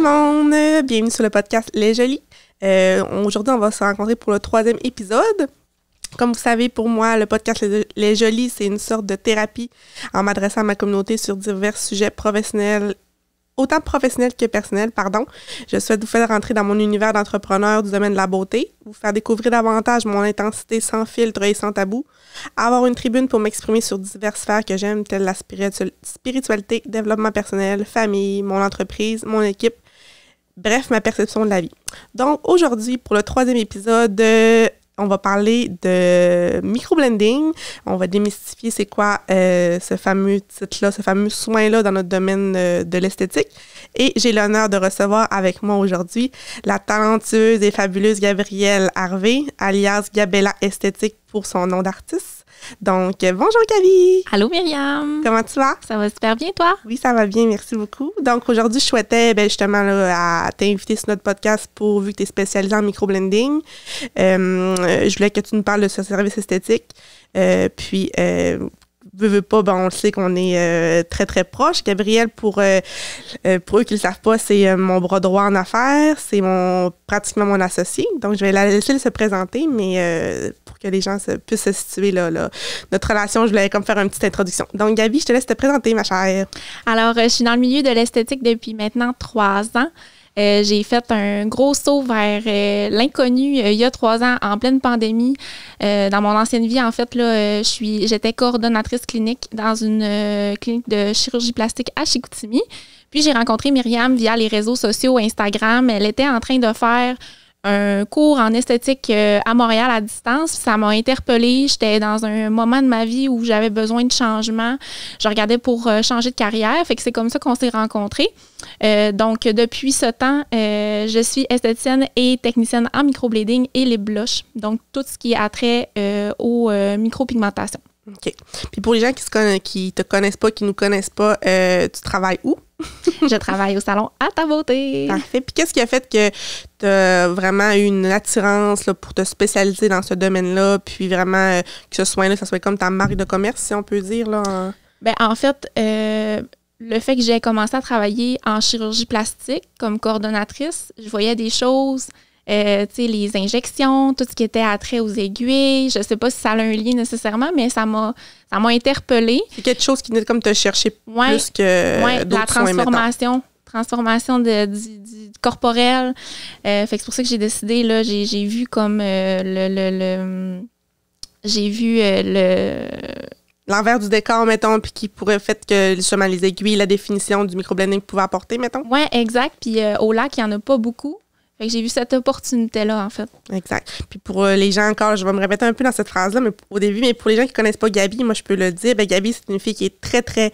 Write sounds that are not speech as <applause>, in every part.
le monde! Bienvenue sur le podcast Les Jolis. Euh, aujourd'hui, on va se rencontrer pour le troisième épisode. Comme vous savez, pour moi, le podcast Les Jolis, c'est une sorte de thérapie en m'adressant à ma communauté sur divers sujets professionnels autant professionnels que personnels, pardon. Je souhaite vous faire rentrer dans mon univers d'entrepreneur du domaine de la beauté, vous faire découvrir davantage mon intensité sans filtre et sans tabou, avoir une tribune pour m'exprimer sur diverses sphères que j'aime, telles la spiritualité, développement personnel, famille, mon entreprise, mon équipe, Bref, ma perception de la vie. Donc aujourd'hui, pour le troisième épisode, euh, on va parler de microblending. On va démystifier c'est quoi euh, ce fameux titre-là, ce fameux soin-là dans notre domaine euh, de l'esthétique. Et j'ai l'honneur de recevoir avec moi aujourd'hui la talentueuse et fabuleuse Gabrielle Harvey, alias Gabella Esthétique pour son nom d'artiste. Donc, bonjour Kavi! Allô Myriam! Comment tu vas? Ça va super bien, toi? Oui, ça va bien, merci beaucoup. Donc, aujourd'hui, je souhaitais ben, justement t'inviter sur notre podcast pour, vu que tu es spécialisée en microblending, euh, je voulais que tu nous parles de ce service esthétique. Euh, puis, euh, veut, pas, ben, on le sait qu'on est euh, très, très proche. Gabriel, pour, euh, euh, pour eux qui le savent pas, c'est mon bras droit en affaires, c'est mon, pratiquement mon associé. Donc, je vais la laisser se présenter, mais pour que les gens se, puissent se situer là, là, Notre relation, je voulais comme faire une petite introduction. Donc, Gabi, je te laisse te présenter, ma chère. Alors, je suis dans le milieu de l'esthétique depuis maintenant trois ans. Euh, j'ai fait un gros saut vers euh, l'inconnu euh, il y a trois ans en pleine pandémie. dans mon ancienne vie, en fait, là, je suis, j'étais coordonnatrice clinique dans une clinique de chirurgie plastique à Chicoutimi. Puis j'ai rencontré Myriam via les réseaux sociaux Instagram. Elle était en train de faire un cours en esthétique euh, à Montréal à distance. Ça m'a interpellée. J'étais dans un moment de ma vie où j'avais besoin de changement. Je regardais pour euh, changer de carrière. Fait que c'est comme ça qu'on s'est rencontrés. Euh, donc, depuis ce temps, je suis esthéticienne et technicienne en microblading et les blushs. Donc, tout ce qui a trait aux micropigmentations. OK. Puis pour les gens qui ne qui te connaissent pas, qui nous connaissent pas, euh, tu travailles où? <laughs> je travaille au salon à ta beauté. Parfait. Puis qu'est-ce qui a fait que tu as vraiment eu une attirance pour te spécialiser dans ce domaine-là, puis vraiment euh, que ce soin-là, ça soit comme ta marque de commerce, si on peut dire? Là, en... Bien, en fait, euh, le fait que j'ai commencé à travailler en chirurgie plastique comme coordonnatrice, je voyais des choses euh, les injections, tout ce qui était attrait aux aiguilles. Je sais pas si ça a un lien nécessairement, mais ça m'a ça m'a interpellée. C'est quelque chose qui venait comme te chercher plus que la transformation. transformation de, du, euh, c'est pour ça que j'ai décidé, là, j'ai vu comme euh, le, j'ai vu le l'envers du décor, mettons, puis qui pourrait faire que justement les aiguilles, la définition du microblading pouvait apporter, mettons. Oui, exact. Puis au lac, il n'y en a pas beaucoup j'ai vu cette opportunité-là, en fait. Exact. Puis pour euh, les gens encore, je vais me répéter un peu dans cette phrase-là, mais au début, mais pour les gens qui connaissent pas Gabi, moi, je peux le dire, ben, Gabi, c'est une fille qui est très, très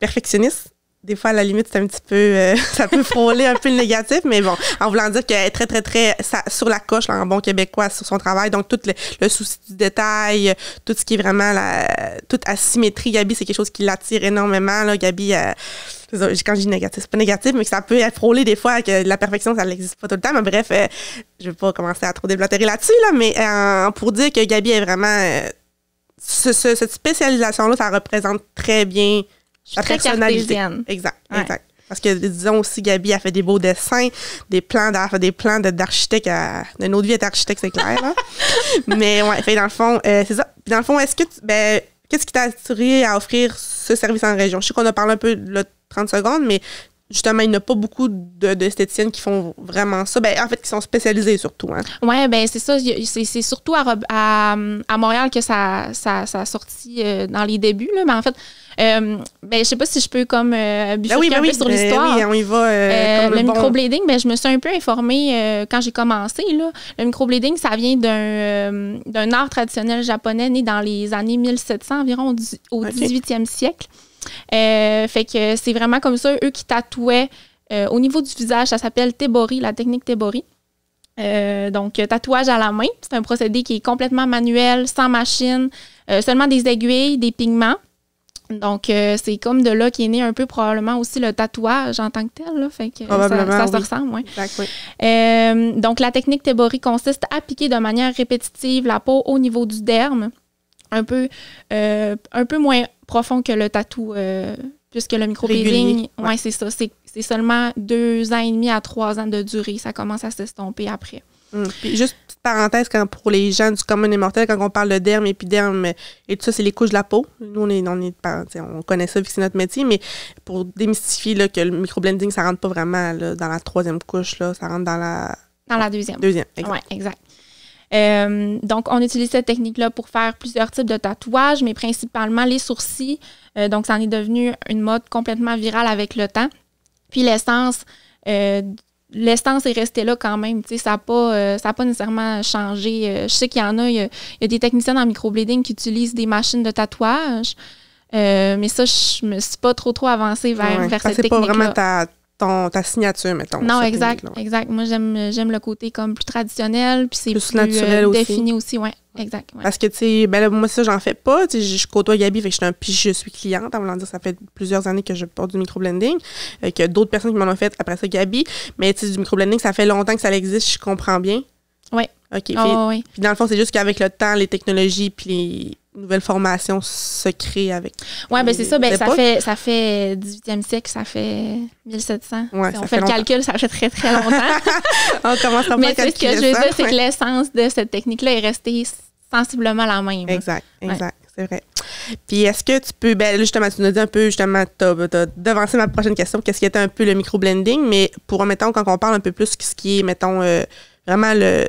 perfectionniste des fois, à la limite, c'est un petit peu. Euh, <laughs> ça peut frôler un peu le négatif, mais bon, en voulant dire qu'elle est très, très, très sur la coche, là, en bon québécois, sur son travail. Donc, tout le, souci du détail, tout ce qui est vraiment la. toute asymétrie. Gabi, c'est quelque chose qui l'attire énormément. Là. Gabi, euh, quand je dis négatif, c'est pas négatif, mais que ça peut frôler des fois, que la perfection, ça n'existe pas tout le temps. Mais bref, euh, je vais pas commencer à trop déblatérer là-dessus, là, mais pour dire que Gabi est vraiment. cette spécialisation-là, ça représente très bien suis très Exact, exact. Parce que disons aussi, Gabi a fait des beaux dessins, des plans d'art, des plans d'architecte. De, notre vie est architecte, c'est clair. <laughs> Mais ouais, dans le fond, euh, c'est ça. Dans le fond, est-ce que ben, qu'est-ce qui t'a attiré à offrir ce service en région? Je sais qu'on a parlé un peu de 30 secondes, mais justement, il n'y a pas beaucoup d'esthéticiennes qui font vraiment ça. Ben, en fait, qui sont spécialisées surtout. Hein. Oui, ben c'est ça. C'est surtout à, Montréal que ça, ça, a sorti euh, dans les débuts. Mais en fait, je euh, ben, je sais pas si je peux comme euh, abuser ben ben un peu sur l'histoire. le, microblading, ben, je me suis un peu informée euh, quand j'ai commencé. Là. Le microblading, ça vient d'un, art traditionnel japonais né dans les années 1700 environ au 18e siècle. fait que c'est vraiment comme ça, eux qui tatouaient au niveau du visage, ça s'appelle tebori, la technique tebori. donc, tatouage à la main. C'est un procédé qui est complètement manuel, sans machine, seulement des aiguilles, des pigments. Donc, euh, c'est comme de là qu'est né un peu probablement aussi le tatouage en tant que tel. ça, se ressemble, euh, donc, la technique Thébori consiste à appliquer de manière répétitive la peau au niveau du derme, un peu, euh, un peu moins profond que le tatou, puisque le micro c'est ça. C'est seulement deux ans et demi à trois ans de durée. Ça commence à s'estomper après. Mm. Puis juste petite parenthèse quand pour les gens du commun immortel, quand on parle de derme, épiderme et tout ça, c'est les couches de la peau. Nous, on, est, connaît ça vu que c'est notre métier, mais pour démystifier que le microblending, ça rentre pas vraiment dans la troisième couche, là, ça rentre dans la. Dans la deuxième. Deuxième, exact. exact. Euh, donc, on utilise cette technique-là pour faire plusieurs types de tatouages, mais principalement les sourcils. Euh, donc, ça en est devenu une mode complètement virale avec le temps. Puis l'essence euh, L'essence est restée là quand même. ça n'a pas, euh, pas nécessairement changé. Euh, je sais qu'il y en a, il y, a, des techniciens en microblading qui utilisent des machines de tatouage. Euh, mais ça, je me suis pas trop trop avancée vers, vers cette technique ton, ta signature, mettons. Non, exact, exact. Moi, j'aime, le côté comme plus traditionnel, puis c'est plus, euh, naturel défini aussi, oui, exact. Parce que, tu sais, ben moi, ça, j'en fais pas. je côtoie Gabi, fait que je suis, un, puis je suis cliente, en ça fait plusieurs années que je porte du microblending, euh, que d'autres personnes qui m'en ont fait après ça, Gabi. Mais, tu sais, du microblending, ça fait longtemps que ça existe, je comprends bien. Oui. OK. Ah, puis, dans le fond, c'est juste qu'avec le temps, les technologies, puis les nouvelle formation se crée avec. Oui, ben c'est ça. Ben, ça, fait, ça fait 18e siècle, ça fait 1700. si on fait, le calcul, ça fait très, très longtemps. <laughs> on commence à Mais ce que je veux dire, c'est que l'essence de cette technique-là est restée sensiblement la même. Exact, exact. C'est vrai. Puis est-ce que tu peux, ben justement, tu nous as un peu, justement, tu as, devancé ma prochaine question, qu'est-ce qui était un peu le micro-blending, mais pour, mettons, quand on parle un peu plus, ce qui est, mettons, euh, vraiment le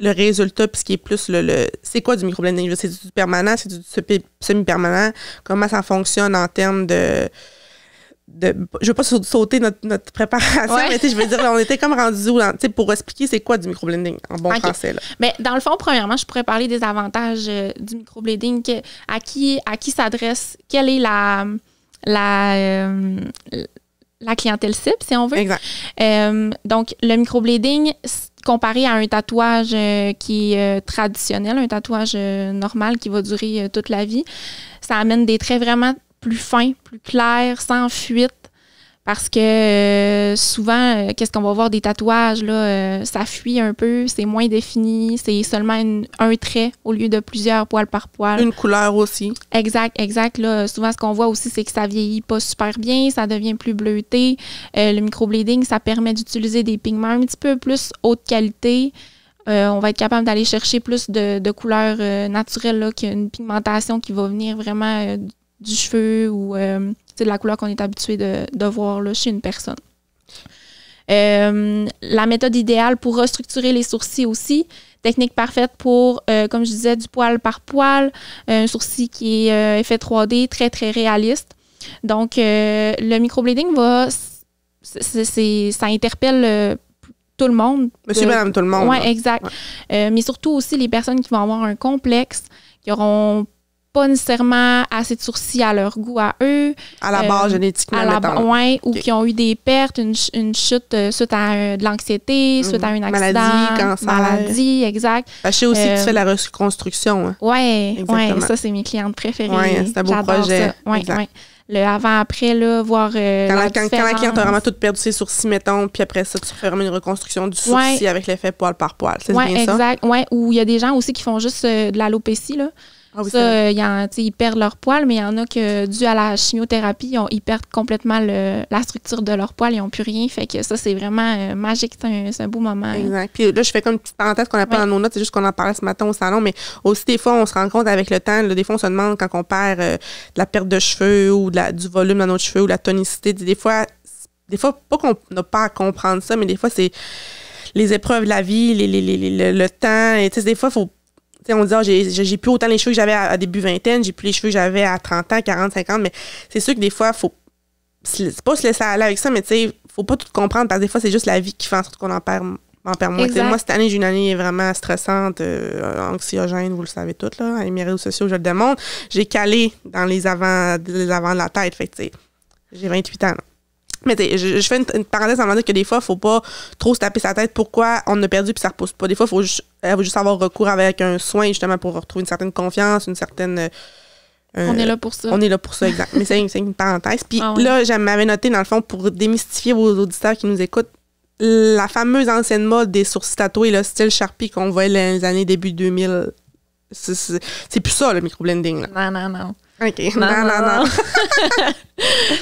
le résultat, puis ce qui est plus le. c'est quoi du microblending? C'est du permanent, c'est du semi-permanent? Comment ça fonctionne en termes de. De, je veux pas sauter notre, notre préparation, mais je veux dire, on était comme rendu pour expliquer c'est quoi du microblending en bon français. Mais dans le fond, premièrement, je pourrais parler des avantages euh, du microblading. à qui, à qui s'adresse, quelle est la, la, euh, la clientèle cible, si on veut. Exact. Euh, donc, le microblading, comparé à un tatouage euh, qui est euh, traditionnel, un tatouage euh, normal qui va durer toute la vie, ça amène des traits vraiment plus fins, plus clairs, sans fuite, parce que euh, souvent, euh, qu'est-ce qu'on va voir des tatouages, là, euh, ça fuit un peu, c'est moins défini, c'est seulement un trait au lieu de plusieurs poils par poil. Une couleur aussi. Exact, exact. Là, souvent, ce qu'on voit aussi, c'est que ça vieillit pas super bien, ça devient plus bleuté. le microblading, ça permet d'utiliser des pigments un petit peu plus haute qualité. on va être capable d'aller chercher plus de, couleurs naturelles, là, qu'une pigmentation qui va venir vraiment du cheveu ou c'est la couleur qu'on est habitué de, voir chez une personne. Euh, la méthode idéale pour restructurer les sourcils aussi. Technique parfaite pour, euh, comme je disais, du poil par poil, un sourcil qui est euh, effet 3D, très, très réaliste. Donc, le microblading va. c'est ça interpelle tout le monde. Monsieur, madame, tout le monde. Oui, exact. mais surtout aussi les personnes qui vont avoir un complexe, qui auront pas nécessairement assez de sourcils à leur goût à eux. À la base, euh, génétiquement. À la ou qui ont eu des pertes, une, chute euh, suite à euh, de l'anxiété, mhm. suite à un accident. Maladie, cancer. Maladie, exact. je aussi que tu fais la reconstruction. Oui, hein. Ouais, ça, c'est mes clientes préférées. Oui, hein, c'est un beau projet. Ouais, le avant-après, là, voir. quand, la, cliente a vraiment tout perdu ses sourcils, mettons, puis après ça, tu fais vraiment une reconstruction du sourcil avec l'effet poil par poil. C'est bien exact. ça? Exact. Ou il y a des gens aussi qui font juste de l'alopécie, là. Ah euh, ils perdent leur poil, mais il y en a que, dû à la chimiothérapie, ils perdent complètement la structure de leur poil, ils n'ont plus rien. Fait que ça, c'est vraiment euh, magique, c'est un, beau moment. Hein. Exact. Puis là, je fais comme une petite parenthèse qu'on n'a pas dans nos notes, c'est juste qu'on en parlait ce matin au salon, mais aussi, des fois, on se rend compte avec le temps, des fois, on se demande quand on perd euh, de la perte de cheveux ou du volume dans nos cheveux ou la tonicité. Des fois, des fois, pas qu'on n'a pas à comprendre ça, mais des fois, c'est les épreuves de la vie, le, temps. Et des fois, il faut on dit, ah, j'ai plus autant les cheveux que j'avais à, début vingtaine, j'ai plus les cheveux que j'avais à 30 ans, 40, 50, mais c'est sûr que des fois, faut pas se laisser aller avec ça, mais tu sais, faut pas tout comprendre parce que des fois, c'est juste la vie qui fait en sorte qu'on en perd, en perd moins. Moi, cette année, j'ai une année vraiment stressante, euh, anxiogène, vous le savez toutes, là. à mes réseaux sociaux, je le demande. J'ai calé dans les avant, les avant de la tête, fait tu j'ai 28 ans. Mais je, je, fais une, parenthèse en me que des fois, faut pas trop se taper sa tête pourquoi on a perdu puis ça repousse pas. Des fois, faut juste elle va juste avoir recours avec un soin justement pour retrouver une certaine confiance, une certaine. Euh, on est là pour ça. On est là pour ça, exact. Mais c'est une, parenthèse. Puis ah là, j'avais noté, dans le fond, pour démystifier vos auditeurs qui nous écoutent, la fameuse ancienne mode des sourcils tatoués, le style Sharpie qu'on voyait dans les années début 2000. C'est plus ça, le microblending. Non, non, non. OK. Non, non, non. <laughs>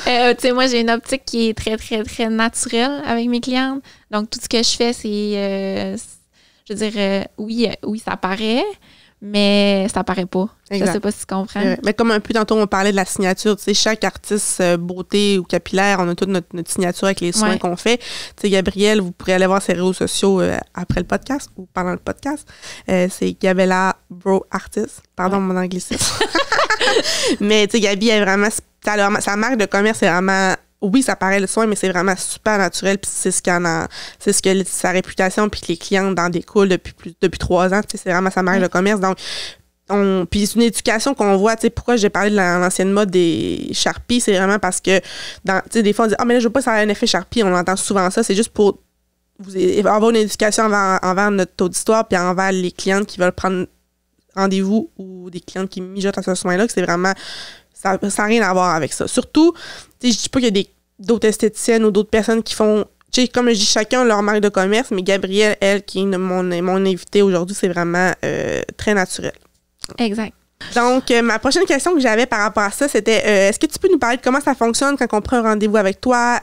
Euh, tu sais, moi, j'ai une optique qui est très, très, très naturelle avec mes clientes. Donc, tout ce que je fais, c'est. Euh, je veux dire, euh, oui, euh, oui, ça paraît, mais ça paraît pas. Je Je sais pas si tu comprends. Euh, mais comme un peu tantôt, on parlait de la signature. Tu sais, chaque artiste beauté ou capillaire, on a toute notre, signature avec les soins qu'on fait. Tu sais, Gabrielle, vous pourrez aller voir ses réseaux sociaux après le podcast ou pendant le podcast. c'est Gabella Bro Artist. Pardon mon anglicisme. <laughs> mais tu sais, Gabi, elle est vraiment, sa marque de commerce est vraiment oui, ça paraît le soin, mais c'est vraiment super naturel. Puis c'est ce qu'il c'est ce que sa réputation puis que les clients en découlent depuis depuis trois ans. C'est vraiment sa marque mm. de commerce. Donc, puis c'est une éducation qu'on voit, tu pourquoi j'ai parlé de l'ancienne mode des Sharpies, c'est vraiment parce que, dans, tu sais, des fois, on dit, ah, mais là, je veux pas que ça un effet Sharpie, on entend souvent ça, c'est juste pour vous, avoir une éducation envers, notre notre d'histoire puis envers les clientes qui veulent prendre rendez-vous ou des clientes qui mijotent à ce soin-là, c'est vraiment ça n'a rien à voir avec ça. Surtout, je dis pas qu'il y a d'autres esthéticiennes ou d'autres personnes qui font comme je dis, chacun leur marque de commerce, mais Gabrielle, elle, qui est mon, mon invitée aujourd'hui, c'est vraiment euh, très naturel. Exact. Donc, euh, ma prochaine question que j'avais par rapport à ça, c'était euh, est-ce que tu peux nous parler de comment ça fonctionne quand on prend un rendez-vous avec toi,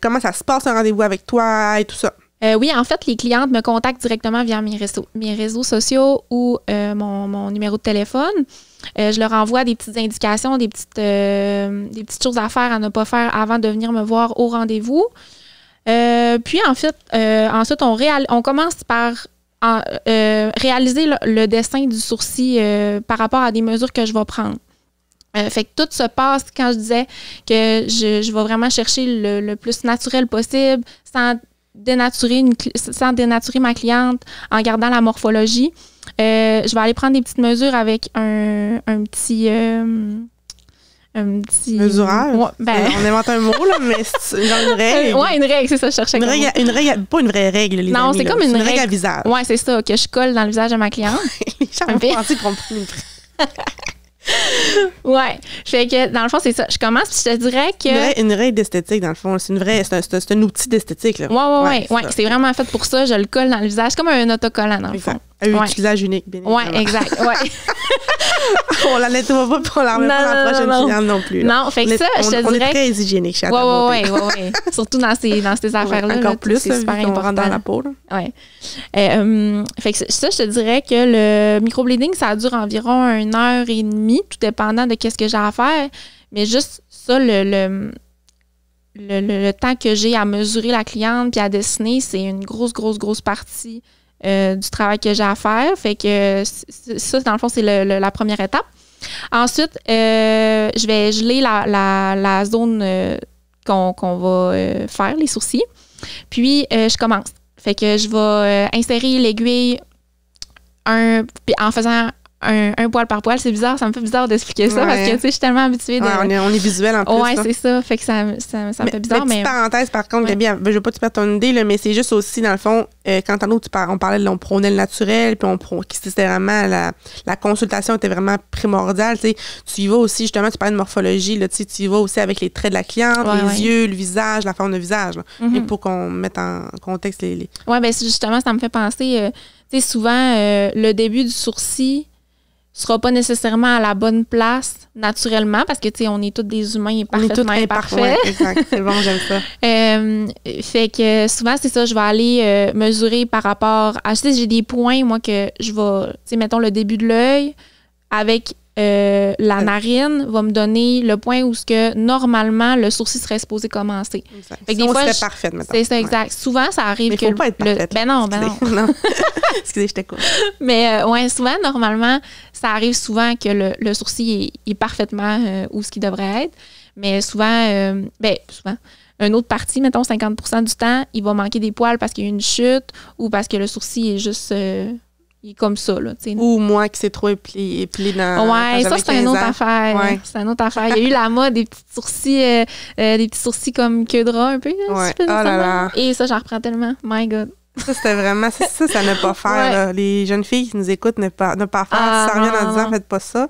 comment ça se passe un rendez-vous avec toi et tout ça? Euh, oui, en fait, les clientes me contactent directement via mes réseaux, mes réseaux sociaux ou euh, mon, numéro de téléphone. Euh, je leur envoie des petites indications, des petites, des petites choses à faire, à ne pas faire avant de venir me voir au rendez-vous. puis en fait, ensuite, on, on commence par réaliser le, dessin du sourcil par rapport à des mesures que je vais prendre. fait que tout se passe quand je disais que je, je vais vraiment chercher le, le, plus naturel possible, sans dénaturer sans dénaturer ma cliente en gardant la morphologie. Euh, je vais aller prendre des petites mesures avec un, un petit. Euh, un petit. Mesurage. Ben euh, on invente un mot, là, mais <laughs> c'est genre une euh, règle. ouais, une règle, c'est ça, je cherchais. Une règle, une règle, pas une vraie règle, les Non, c'est comme une, règle... à visage. Ouais, c'est ça, que je colle dans le visage de ma cliente. <laughs> les gens vont penser qu'on prend <laughs> <laughs> ouais. Fait que, dans le fond, c'est ça. Je commence, puis je te dirais que. Une, une règle d'esthétique, dans le fond. C'est une vraie. C'est un, outil d'esthétique, là. Ouais, ouais, ouais. c'est vraiment fait pour ça. Je le colle dans le visage, comme un autocollant, dans le fond. Un euh, usage unique, bien Oui, exact. Ouais. on la nettoie pas <laughs> pour la remet la prochaine non, non. cliente non plus. Non, fait que ça, on, je te dirais. On est très hygiénique chez Oui, Oui, oui, oui. Surtout dans ces, dans ces affaires-là. encore plus, c'est super important. dans la peau. Oui. Euh, hum, fait que ça, je te dirais que le microblading ça dure environ une heure et demie, tout dépendant de ce que j'ai à faire. Mais juste ça, le, le, le, le, temps que j'ai à mesurer la cliente puis à dessiner, c'est une grosse, grosse, grosse partie euh, du travail que j'ai à faire. Fait que ça, dans le fond, c'est la première étape. Ensuite, euh, je vais geler la, zone euh, qu'on va faire, les sourcils. Puis, je commence. Fait que je vais insérer l'aiguille un, en faisant un, poil par poil. C'est bizarre, ça me fait bizarre d'expliquer ça parce que tu sais, je suis tellement habituée. on, est, visuel en plus. Ouais, c'est ça. ça, me fait bizarre. Mais, parenthèse, par contre, Gabi, ben, je veux pas te perdre ton idée, mais c'est juste aussi, dans le fond, euh, quand en on parlait, de, le naturel, puis on c'était vraiment la, consultation était vraiment primordiale. Tu, tu y vas aussi, justement, tu parlais de morphologie, là, tu, y vas aussi avec les traits de la cliente, les yeux, le visage, la forme de visage. Mhm. pour qu'on mette en contexte les. Oui, ben, justement, ça me fait penser, euh, tu sais, souvent, euh, le début du sourcil, sera pas nécessairement à la bonne place naturellement parce que tu sais on est tous des humains et parfaitement imparfaits. c'est bon, j'aime ça. <laughs> Euh, fait que souvent c'est ça, je vais aller euh, mesurer par rapport à je sais j'ai des points moi que je vais tu sais mettons le début de l'œil avec euh, la euh. narine va me donner le point où ce que normalement le sourcil serait supposé commencer. Exact. C'est ça, exact. Souvent, ça arrive Mais faut que pas être ben non, ben non. <laughs> <laughs> excusez, j'étais t'écoute. Mais euh, ouais, souvent, normalement, ça arrive souvent que le, sourcil est, parfaitement où ce qu'il devrait être. Mais souvent, ben souvent une autre partie, mettons 50 du temps, il va manquer des poils parce qu'il y a une chute ou parce que le sourcil est juste comme ça. Là, Ou moi qui s'est trop épilé dans. Ouais, ça, c'est une autre affaire. Ouais. C'est une autre affaire. Il y a eu la mode des petits sourcils, euh, euh, des petits sourcils comme queue de rat un peu. ouais. Ah Et ça, j'en reprends tellement. My God. Ça, c'était vraiment. Ça, ça, ça ne pas <laughs> faire. Là. Les jeunes filles qui nous écoutent ne pas, ne pas faire. ça ah, revient en disant, faites pas ça.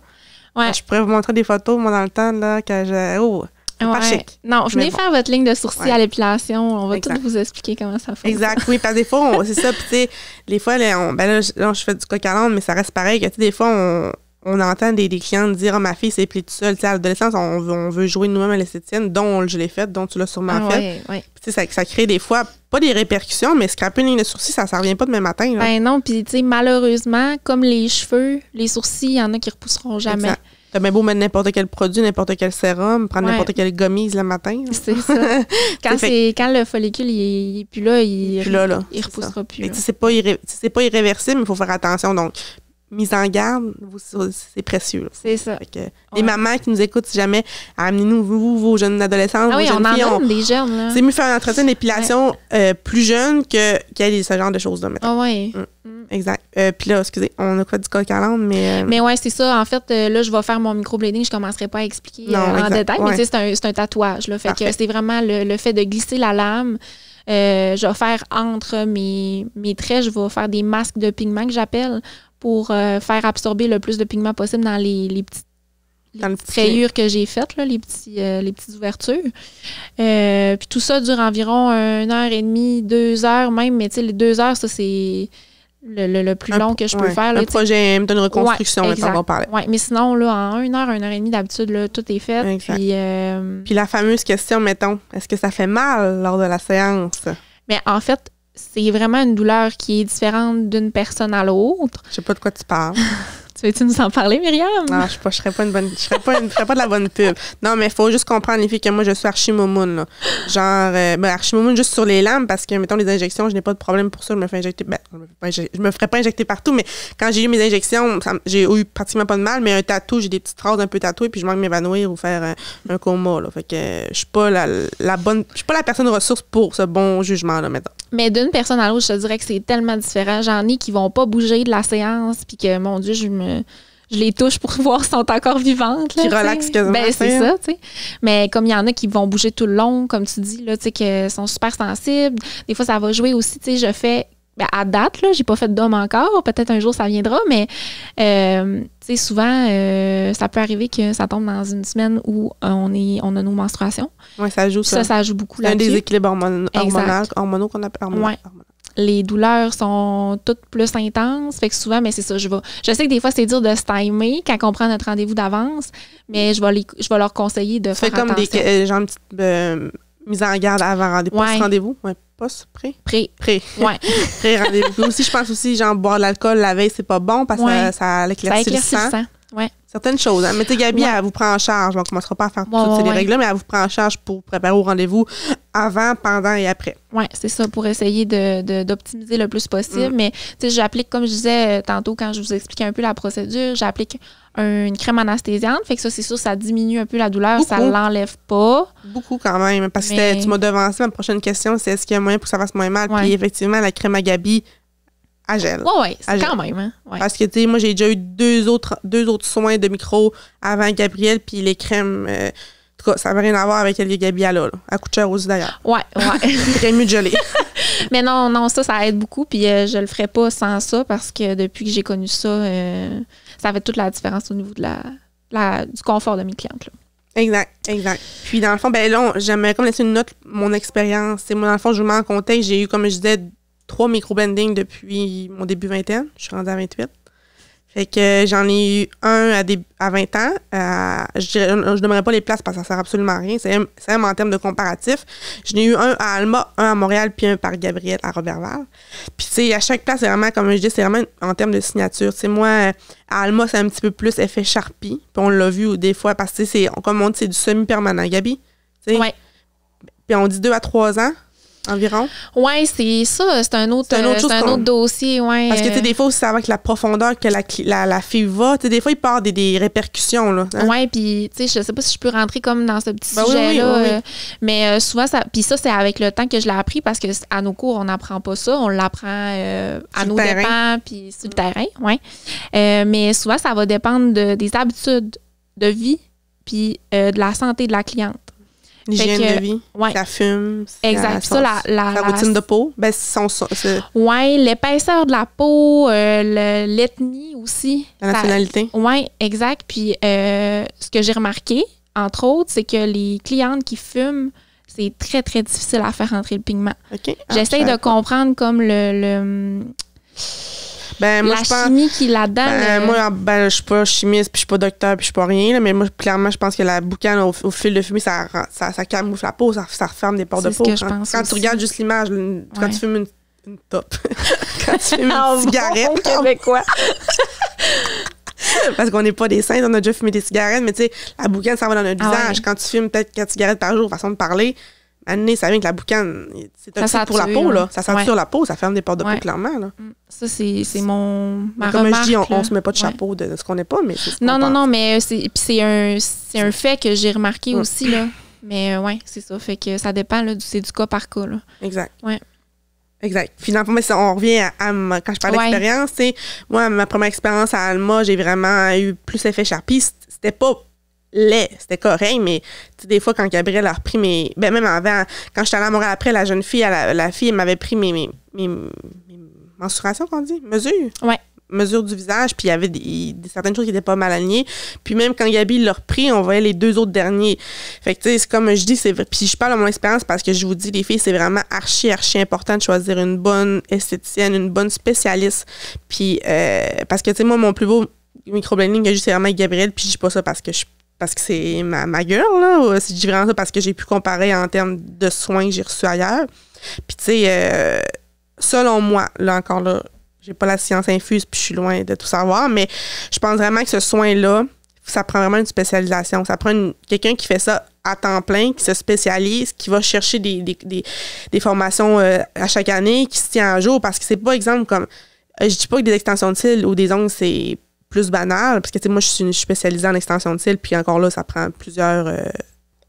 Ouais. Je pourrais vous montrer des photos, moi, dans le temps, là, quand j'ai. Oh! Non, venez faire votre ligne de sourcil à l'épilation. On va tout vous expliquer comment ça fonctionne. Exact, oui. Parce des fois, c'est ça. Puis, tu sais, des fois, ben je fais du coq à mais ça reste pareil. Que, des fois, on, entend des, clients dire oh, ma fille s'est tout seul », seule. sais, à l'adolescence, on, veut, on veut jouer nous-mêmes à l'esthétienne, dont je l'ai faite, dont tu l'as sûrement ah, oui. oui. tu Ça, ça crée des fois, pas des répercussions, mais scraper une ligne de sourcil, ça ne revient pas demain matin. Ben non, puis tu sais, malheureusement, comme les cheveux, les sourcils, il y en a qui repousseront jamais. T'as bien beau mettre n'importe quel produit, n'importe quel sérum, prendre n'importe quelle gommise le matin. C'est ça. <laughs> quand, quand le follicule il plus là, il, il, repoussera plus. C'est pas, pas irréversible, mais il faut faire attention. Donc, mise en garde, c'est précieux. C'est ça. Les mamans qui nous écoutent, si jamais, amenez-nous vous, vos jeunes adolescents, ah oui, jeunes on filles. C'est mieux faire un entretien d'épilation euh, plus jeune que qu'elle ce genre de choses-là, Ah mm. Mm. Exact. Euh, puis là, excusez, on a quoi du coq à mais... Euh, mais ouais, c'est ça. En fait, là, je vais faire mon microblading. Je commencerai pas à expliquer en détail, mais c'est un, tatouage. Là, fait que c'est vraiment le, fait de glisser la lame. je vais faire entre mes, mes traits, je vais faire des masques de pigments que j'appelle pour euh, faire absorber le plus de pigments possible dans les, petites rayures que j'ai faites, les, petits, euh, les petites ouvertures. Euh, puis tout ça dure environ une heure et demie, deux heures même, mais tu sais, les deux heures, ça, c'est le, plus long que je peux faire. Là, un projet de reconstruction, ouais, va en parler. Oui, mais sinon, là, en une heure, une heure et demie, d'habitude, tout est fait. puis la fameuse question, mettons, est-ce que ça fait mal lors de la séance? Mais ben, en fait, c'est vraiment une douleur qui est différente d'une personne à l'autre. Je sais pas de quoi tu parles. <laughs> Tu veux-tu nous en parler, Myriam? Non, je ne serais pas Je serais pas, de la bonne pub. Non, mais il faut juste comprendre, les filles, que moi, je suis Archimomune. Genre, euh, ben, juste sur les lames parce que, mettons, les injections, je n'ai pas de problème pour ça. Je me fais injecter. Ben, je me, ferais pas injecter partout, mais quand j'ai eu mes injections, j'ai eu pratiquement pas de mal, mais un tatou, j'ai des petites traces un peu tatouées, puis je manque m'évanouir ou faire euh, un, coma. Fait que je suis pas la, bonne. Je suis pas la personne ressource pour ce bon jugement-là, mettons. Mais d'une personne à l'autre, je te dirais que c'est tellement différent. J'en ai qui vont pas bouger de la séance, puis que, mon Dieu, je me je les touche pour <laughs> voir si sont encore vivantes. qui relaxent quasiment. Ben, c'est ça, Mais comme il y en a qui vont bouger tout le long, comme tu dis, là, tu sont super sensibles. Des fois, ça va jouer aussi, tu je fais. Ben, à date, là, j'ai pas fait d'homme encore. Peut-être un jour ça viendra, mais euh, souvent, euh, ça peut arriver que ça tombe dans une semaine où on est, on a nos menstruations. Oui, ça joue ça. Ça, ça joue beaucoup là-dessus. un déséquilibre hormonal, qu'on appelle hormonaux les douleurs sont toutes plus intenses. Fait que souvent, mais c'est ça, je vais. Je sais que des fois, c'est dur de se timer quand on prend notre rendez-vous d'avance, mais je vais, je leur conseiller de faire comme des euh, genre une petite euh, mise en garde avant rendez-vous. Ouais. rendez-vous. Ouais. Post, pré? Prêt. Prêt. Ouais. <laughs> prêt rendez-vous. aussi, je pense aussi, genre, boire de l'alcool la veille, c'est pas bon parce que ça, ça éclaircit, ça éclaircit Le sang. Ouais certaines choses. Hein. Mais tu Gabi, elle vous prend en charge. Donc, on ne commencera pas à faire toutes ces règles mais elle vous prend en charge pour préparer au rendez-vous avant, pendant et après. Oui, c'est ça, pour essayer d'optimiser de, le plus possible. Mm. Mais tu sais, j'applique, comme je disais euh, tantôt, quand je vous expliquais un peu la procédure, j'applique une crème anesthésiante. Fait que ça, c'est sûr, ça diminue un peu la douleur, ça ne l'enlève pas. Beaucoup quand même, parce que tu m'as devancé. Ma prochaine question, c'est est-ce qu'il y a moyen pour que ça fasse moins mal? Puis effectivement, la crème à Gabi à gel. Oui, oui, c'est quand même. Hein, parce que, tu sais, moi, j'ai déjà eu deux autres, deux autres soins de micro avant Gabriel, puis les crèmes. Euh, en tout cas, ça n'a rien à voir avec Elie Gabiala, là, à coup aussi d'ailleurs. Ouais, ouais. C'est <laughs> mieux de <laughs> Mais non, non, ça, ça aide beaucoup. Puis je euh, je le ferais pas sans ça parce que depuis que j'ai connu ça, euh, ça fait toute la différence au niveau de la, du confort de mes clientes. Exact, exact. Puis dans le fond, ben là, j'aimerais comme laisser une note, mon expérience. C'est moi, dans le fond, je me mets en J'ai eu, comme je disais, trois micro-blendings depuis mon début vingtaine. Je suis rendue à 28. Fait que j'en ai eu un à, des, à 20 ans. Euh, je ne donnerai pas les places parce que ça sert absolument à rien. C'est même en termes de comparatif. J'en ai eu un à Alma, un à Montréal, puis un par Gabriel à Robertval. Puis, tu sais, à chaque place, c'est vraiment, comme je dis, c'est vraiment en termes de signature. Tu moi, à Alma, c'est un petit peu plus effet Sharpie. Puis on l'a vu des fois parce que, c'est comme on dit, c'est du semi-permanent, Gabi. Oui. Puis on dit deux à trois ans environ? Oui, c'est ça. C'est un autre, dossier. Ouais. Parce que des fois c'est avec la profondeur que la, la, fille va, des fois il part des, répercussions. Hein. Oui, puis tu je sais pas si je peux rentrer comme dans ce petit ben sujet-là. Euh, mais euh, souvent, ça, puis ça, c'est avec le temps que je l'ai appris parce que à nos cours, on n'apprend pas ça. On l'apprend euh, à nos dépens, puis sur le terrain. Ouais. mais souvent, ça va dépendre des habitudes de vie, puis de la santé de la cliente. L'hygiène de vie. Ouais. Ça fume. Exact. Ça, la, la, routine de peau. Ben, son, ouais, l'épaisseur de la peau, euh, l'ethnie aussi. La nationalité. Oui, exact. Puis euh, ce que j'ai remarqué, entre autres, c'est que les clientes qui fument, c'est très, très difficile à faire entrer le pigment. Ah, J'essaie de comprendre comme le ben, moi, la je pense, chimie qui ben, euh, Moi, ben, je suis pas chimiste, puis je suis pas docteur, puis je suis pas rien. mais moi, clairement, je pense que la boucane, au, fil de fumée, ça, ça, ça, camoufle la peau, ça, ça referme des portes de peau. Quand, tu regardes juste l'image, <laughs> quand tu fumes <laughs> une, top, quand tu fumes une cigarette. <laughs> Parce qu'on n'est pas des saints, on a déjà fumé des cigarettes, mais tu sais, la boucane, ça va dans notre ah visage. Quand tu fumes peut-être 4 cigarettes par jour, façon de parler, Année, ça vient que la boucane. C'est un ça pour la peau, là. Ça sent la peau, ça ferme des portes de peau, clairement. Là. Mm. Ça, c'est mon. comme je dis, on, ne se met pas de chapeau de ce qu'on n'est pas, mais non, non, non, mais euh, c'est un, fait que j'ai remarqué mm. aussi, là. Mais euh, ouais, c'est ça. Fait que ça dépend, c'est du cas par cas, là. Exact. Ouais. Exact. Finalement, mais on revient à, quand je parle d'expérience, moi, ma première expérience à Alma, j'ai vraiment eu plus effet charpiste. C'était pas c'était correct, mais des fois, quand Gabrielle a repris mes. Ben, même avant, quand j'étais allée à Montréal après, la jeune fille, la, fille, m'avait pris mes, mes, mensurations, qu'on dit Mesures. Ouais. Mesures du visage, puis il y avait certaines choses qui n'étaient pas mal alignées. Puis même quand Gabi l'a repris, on voyait les deux autres derniers. Fait que, tu sais, c'est comme je dis, c'est Puis je parle de mon expérience parce que je vous dis, les filles, c'est vraiment archi, archi important de choisir une bonne esthéticienne, une bonne spécialiste. Puis, euh, parce que, tu sais, moi, mon plus beau microblading que j'ai, c'est vraiment Gabriel, puis je dis pas ça parce que je suis parce que c'est ma, ma gueule, là, ou je euh, vraiment parce que j'ai pu comparer en termes de soins que j'ai reçus ailleurs. Puis, tu sais, euh, selon moi, là encore là, j'ai pas la science infuse, puis je suis loin de tout savoir, mais je pense vraiment que ce soin-là, ça prend vraiment une spécialisation. Ça prend quelqu'un qui fait ça à temps plein, qui se spécialise, qui va chercher des, formations euh, à chaque année, qui se tient à jour, parce que c'est pas exemple comme. Je dis pas que des extensions de cils ou des ongles, c'est plus banal, parce que, tu sais, moi, je suis, spécialisée en extension de cils, puis encore là, ça prend plusieurs. Euh,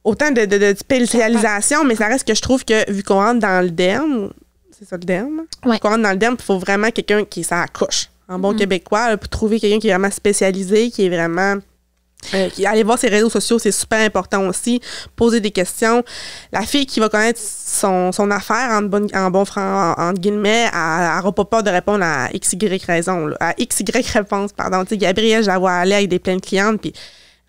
autant de, spécialisation, mais ça reste que je trouve que, vu qu'on rentre dans le derme, c'est ça le derme? Ouais. Qu'on rentre dans le derme, il faut vraiment quelqu'un qui s'accouche. En bon mm-hmm. québécois, pour trouver quelqu'un qui est vraiment spécialisé, qui est vraiment euh, aller voir ses réseaux sociaux, c'est super important aussi. Poser des questions. La fille qui va connaître son, son affaire en bon, en bon franc, en, guillemets, elle n'aura pas peur de répondre à XY raison, à XY réponse, pardon. sais Gabrielle, je la vois aller avec des pleines clientes, puis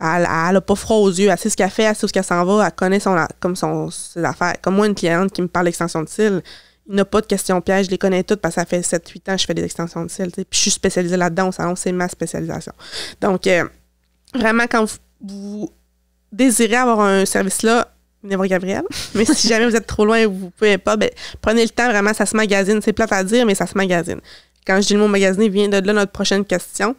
elle, elle a pas froid aux yeux, elle sait ce qu'elle fait, elle sait où qu'elle s'en va, elle connaît son, comme son, ses affaires. Comme moi, une cliente qui me parle d'extension de cils, il n'a pas de questions pièges, je les connais toutes parce que ça fait 7-8 ans que je fais des extensions de cils, puis je suis spécialisée là-dedans au c'est ma spécialisation. Donc, euh, vraiment, quand vous, désirez avoir un service-là, venez voir Gabriel. Mais si <laughs> jamais vous êtes trop loin et vous ne pouvez pas, ben, prenez le temps, vraiment, ça se magazine. C'est plate à dire, mais ça se magazine. Quand je dis le mot magasiner, vient de là notre prochaine question.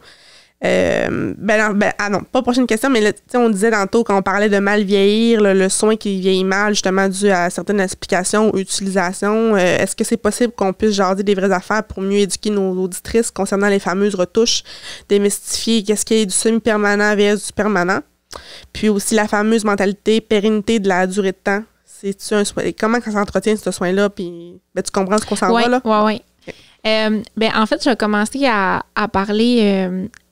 Euh, ben, ben, ah non, pas prochaine question, mais là, on disait tantôt quand on parlait de mal vieillir, le soin qui vieillit mal, justement dû à certaines explications ou utilisations. Euh, est-ce que c'est possible qu'on puisse jarder des vraies affaires pour mieux éduquer nos auditrices concernant les fameuses retouches, démystifier qu'est-ce qui est du semi-permanent vs du permanent? Puis aussi la fameuse mentalité pérennité de la durée de temps. C'est-tu Comment ça s'entretient ce soin-là? Puis ben, tu comprends ce qu'on s'en là? Oui, oui. Euh, ben, en fait, je vais commencer à parler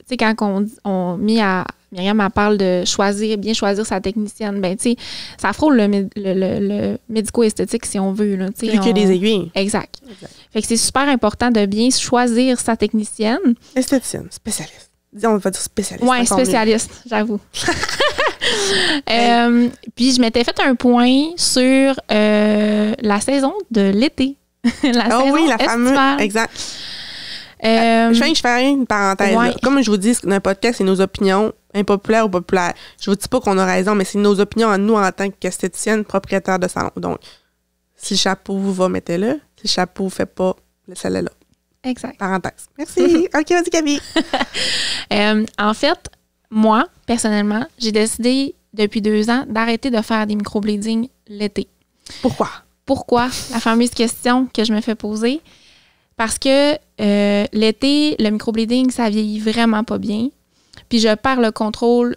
sais, quand on, on met à. Myriam, elle parle de choisir, bien choisir sa technicienne. Ben, tu ça frôle le, médico-esthétique, si on veut. Là, Plus que des aiguilles. Exact. Fait que c'est super important de bien choisir sa technicienne. Esthéticienne, spécialiste. on va dire spécialiste. Oui, spécialiste, j'avoue. <laughs> <laughs> Euh, puis, je m'étais fait un point sur euh, la saison de l'été. <laughs> la oh saison oui, la fameuse. Exact. Euh, je fais, je une parenthèse. Comme je vous dis, un podcast, c'est nos opinions, impopulaires ou populaires. Je vous dis pas qu'on a raison, mais c'est nos opinions à nous en tant qu'esthéticienne, propriétaire de salon. Donc, si le chapeau vous va, mettez-le. Si le chapeau vous fait pas, laissez-le là. Exact. Parenthèse. Merci. <laughs> OK, vas-y, Camille. <laughs> Euh, en fait, moi, personnellement, j'ai décidé depuis deux ans d'arrêter de faire des microblading l'été. Pourquoi? Pourquoi? La fameuse question que je me fais poser. Parce que euh, l'été, le microbleeding, ça vieillit vraiment pas bien. Puis je perds le contrôle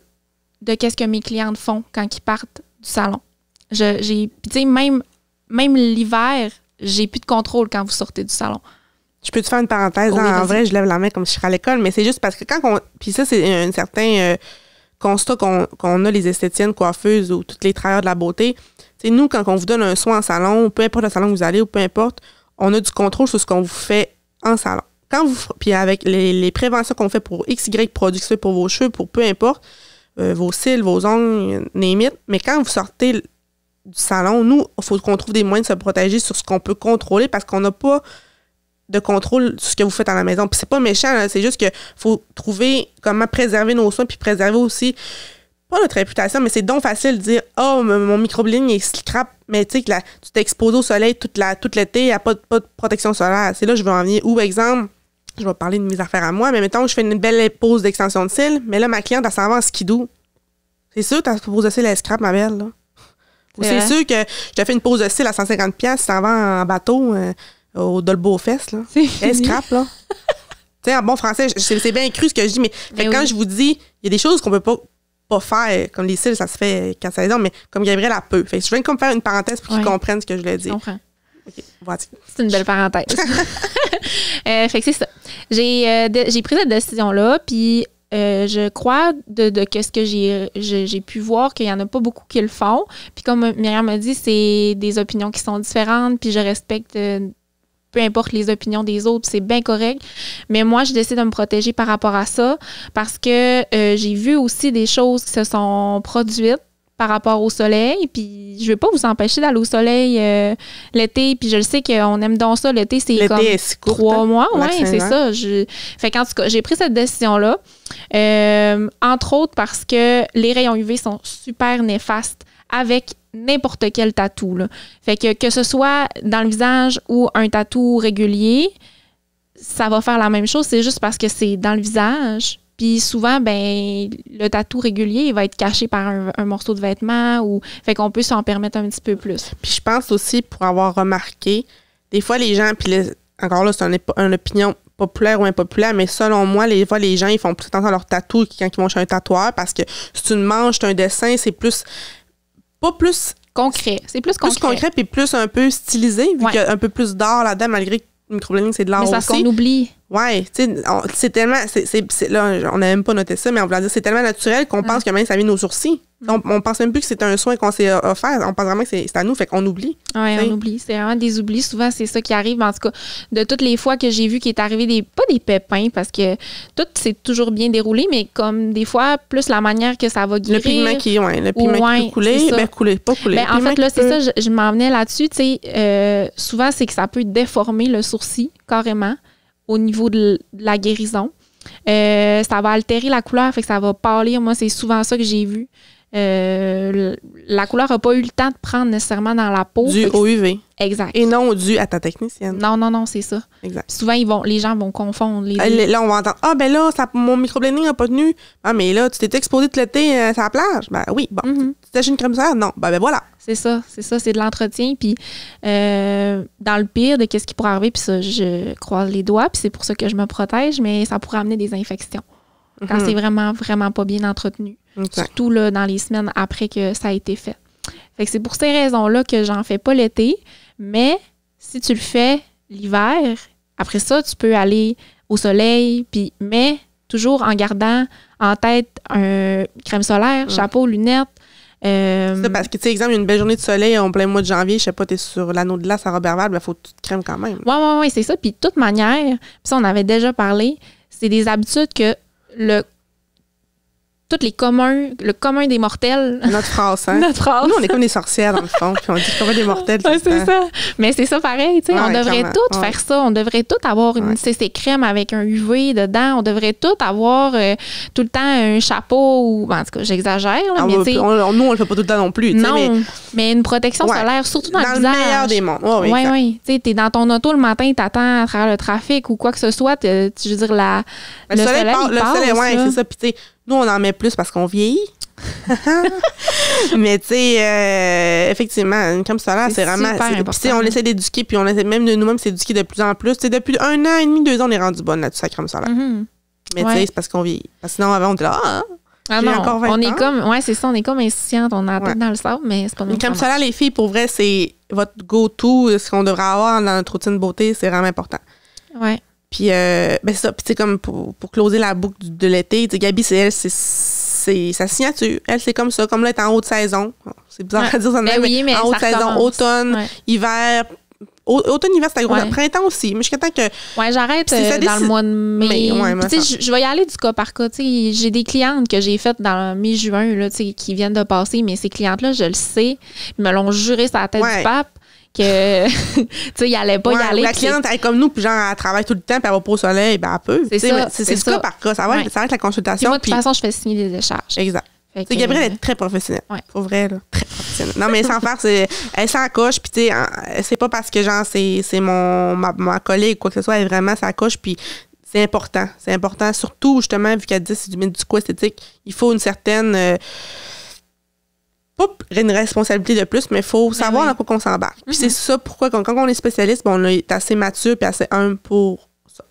de qu'est-ce que mes clientes font quand ils partent du salon. j'ai, tu sais, même, même l'hiver, j'ai plus de contrôle quand vous sortez du salon. Je peux te faire une parenthèse. en vrai, je lève la main comme si je serais à l'école, mais c'est juste parce que quand on. Puis ça, c'est un certain euh, constat qu'on, a les esthétiennes, coiffeuses ou toutes les travailleurs de la beauté. c'est nous, quand on vous donne un soin en salon, peu importe le salon où vous allez ou peu importe, on a du contrôle sur ce qu'on vous fait en salon. Quand vous, puis avec les, préventions qu'on fait pour X, Y produits, pour vos cheveux, pour peu importe, euh, vos cils, vos ongles, mites, mais quand vous sortez du salon, nous, il faut qu'on trouve des moyens de se protéger sur ce qu'on peut contrôler parce qu'on n'a pas de contrôle sur ce que vous faites à la maison. Puis c'est pas méchant, c'est juste que faut trouver comment préserver nos soins puis préserver aussi pas notre réputation, mais c'est donc facile de dire Oh, mon microblading est scrap mais tu sais que tu t'es exposé au soleil toute la toute l'été, il n'y a pas, de protection solaire. C'est là que je veux en venir. Ou exemple, je vais parler de mes affaires à moi, mais mettons je fais une belle pause d'extension de cils, mais là, ma cliente, elle s'en va en skidou. C'est sûr que tu as de cils à scrap, ma belle, là. c'est sûr que je te fais une pause de cils à 150$, tu s'en vas en bateau euh, au Dolbeau Fest, là. C'est scrap, là. <laughs> tu sais, en bon français, c'est bien cru ce que je dis, mais, ben quand je vous dis, il y a des choses qu'on peut pas pas faire. Comme les cils, ça se fait quand ça les mais comme Gabriel, a peu. je viens comme faire une parenthèse pour qu'ils comprennent ce que je voulais dire. C'est une belle parenthèse. <laughs> <laughs> Euh, fait que c'est ça. J'ai, euh, pris cette décision-là, puis euh, je crois de, de que ce que j'ai, j'ai pu voir, qu'il n'y en a pas beaucoup qui le font. Puis comme Myriam m'a dit, c'est des opinions qui sont différentes, puis je respecte peu importe les opinions des autres, c'est bien correct. Mais moi, je décide de me protéger par rapport à ça parce que euh, j'ai vu aussi des choses qui se sont produites par rapport au soleil. Puis je veux pas vous empêcher d'aller au soleil euh, l'été. Puis je le sais qu'on aime dans ça. L'été, c'est comme trois hein, mois. Oui, c'est ça. Je... Fait qu'en tout cas, j'ai pris cette décision-là. Euh, entre autres parce que les rayons UV sont super néfastes avec n'importe quel tatou. Fait que que ce soit dans le visage ou un tatou régulier, ça va faire la même chose. C'est juste parce que c'est dans le visage. Puis souvent, ben, le tatou régulier, il va être caché par un, morceau de vêtement ou fait qu'on peut s'en permettre un petit peu plus. Puis je pense aussi, pour avoir remarqué, des fois les gens, puis encore là, c'est une opinion populaire ou impopulaire, mais selon moi, les fois, les gens, ils font plus attention à leur tatou quand ils vont chez un tatoueur parce que c'est une manche, c'est un dessin, c'est plus pas plus concret. C'est plus concret. Plus concret puis plus un peu stylisé, vu ouais. qu'il y a un peu plus d'art là-dedans, malgré que microblading, c'est de l'art aussi. Mais parce qu'on oublie. Ouais, tu sais, c'est tellement. là, on n'a même pas noté ça, mais on voulait dire c'est tellement naturel qu'on pense mm. que même ça vient nos sourcils. Mm. On, on, pense même plus que c'est un soin qu'on s'est offert. On pense vraiment que c'est, à nous, fait qu'on oublie. Oui, on oublie. C'est vraiment des oublis. Souvent, c'est ça qui arrive. En tout cas, de toutes les fois que j'ai vu qu'il est arrivé des. pas des pépins, parce que tout s'est toujours bien déroulé, mais comme des fois, plus la manière que ça va guérir. Le pigment qui, ouais, le pigment couler, ben, couler, pas couler. Ben, en fait, là, c'est ça, je, je m'en venais là-dessus. Tu sais, euh, souvent, c'est que ça peut déformer le sourcil, carrément au niveau de la guérison. Euh, ça va altérer la couleur, fait que ça va pâlir. Moi, c'est souvent ça que j'ai vu. Euh, la couleur n'a pas eu le temps de prendre nécessairement dans la peau. Du au UV. Exact. Et non dû à ta technicienne. Non, non, non, c'est ça. Exact. souvent, ils vont, les gens vont confondre. Les euh, là, on va entendre Ah, ben là, mon microblading n'a pas tenu. Ah, mais là, tu t'es exposé tout l'été à la plage. Ben oui, bon. Mhm. Tu -hmm. Tu une crème solaire? Non. Ben, ben voilà. C'est ça, c'est ça, c'est de l'entretien. Puis euh, dans le pire de qu'est-ce qui pourrait arriver, puis ça, je croise les doigts, puis c'est pour ça que je me protège, mais ça pourrait amener des infections quand mhm. c'est vraiment, vraiment pas bien entretenu. Surtout là, dans les semaines après que ça a été fait. Fait c'est pour ces raisons-là que j'en fais pas l'été, mais si tu le fais l'hiver, après ça, tu peux aller au soleil, puis mais toujours en gardant en tête un crème solaire, mhm. chapeau, lunettes, euh, parce que, tu sais, exemple, il y a une belle journée de soleil en plein mois de janvier, je sais pas, tu sur l'anneau de glace à robert il ben, faut que tu te crèmes quand même. Oui, oui, oui, c'est ça. Puis, de toute manière, puis ça, on avait déjà parlé, c'est des habitudes que le toutes les communs, le commun des mortels. Notre phrase, hein? <laughs> Notre phrase. Nous, on est comme des sorcières, dans le fond, puis on dit le commun des mortels. c'est ça. Mais c'est ça pareil, tu sais. on devrait tous faire ça. On devrait tous avoir une CC crème avec un UV dedans. On devrait tous avoir euh, tout le temps un chapeau ou, ben, en tout cas, j'exagère, mais tu sais. Nous, on le fait pas tout le temps non plus, Non, mais, mais, une protection solaire, surtout dans, le visage. meilleur des mondes. Oui, oui. Tu sais, t'es dans ton auto le matin, t'attends à travers le trafic ou quoi que ce soit. tu veux dire, la, le, soleil, part, le soleil, ouais, c'est ça. Puis, tu nous, on en met plus parce qu'on vieillit. <laughs> mais tu sais, effectivement, euh, effectivement, comme solaire, c'est vraiment. Puis on essaie d'éduquer, puis on essaie même de nous-mêmes s'éduquer de plus en plus. sais, depuis un an et demi, deux ans, on est rendu bonne là-dessus, ça, comme ça. Mm-hmm. Mais tu sais, c'est parce qu'on vieillit. Parce que sinon, avant, on était là, ah, ah encore 20 on est ans. comme, ouais, c'est ça, on est comme insouciante, on a la tête dans le sable, mais c'est pas Une Comme ça, les filles, pour vrai, c'est votre go-to, ce qu'on devrait avoir dans notre routine beauté, c'est vraiment important. Ouais. Puis, euh, ben ça. Puis, comme pour, pour closer la boucle de l'été, Gabi, c'est elle, c'est sa signature. Elle, c'est comme ça. Comme là, elle est en haute saison. C'est bizarre de à dire ça, même ben en haute saison, automne, hiver. Automne, hiver, c'est gros. Printemps aussi. Mais jusqu'à temps que. Ouais, j'arrête euh, dans le mois de mai. tu sais, je vais y aller du cas par cas. J'ai des clientes que j'ai faites dans mi-juin, qui viennent de passer, mais ces clientes-là, je le sais, me l'ont juré sur la tête du pape <laughs> tu sais, il allait pas y aller. La cliente, elle est comme nous, puis genre, elle travaille tout le temps, puis elle va pas au soleil, ben elle peut. C'est ça. par contre. Ça va, être la consultation. Puis de toute façon, je fais signer des décharges. Exact. Que, Gabrielle est très professionnelle. Ouais. Pour vrai, Très professionnelle. Non, mais sans faire, c'est, elle s'accroche, puis tu sais, c'est pas parce que, genre, c'est, mon, ma, ma collègue ou quoi que ce soit, elle vraiment s'accroche, puis c'est important. C'est important, surtout, justement, vu qu'elle dit c'est du, médico esthétique, il faut une certaine. Euh, pas une responsabilité de plus, mais il faut ben savoir à quoi on s'embarque. Puis mhm. c'est ça pourquoi quand, on est spécialiste, ben, on est assez mature puis assez humble pour ça.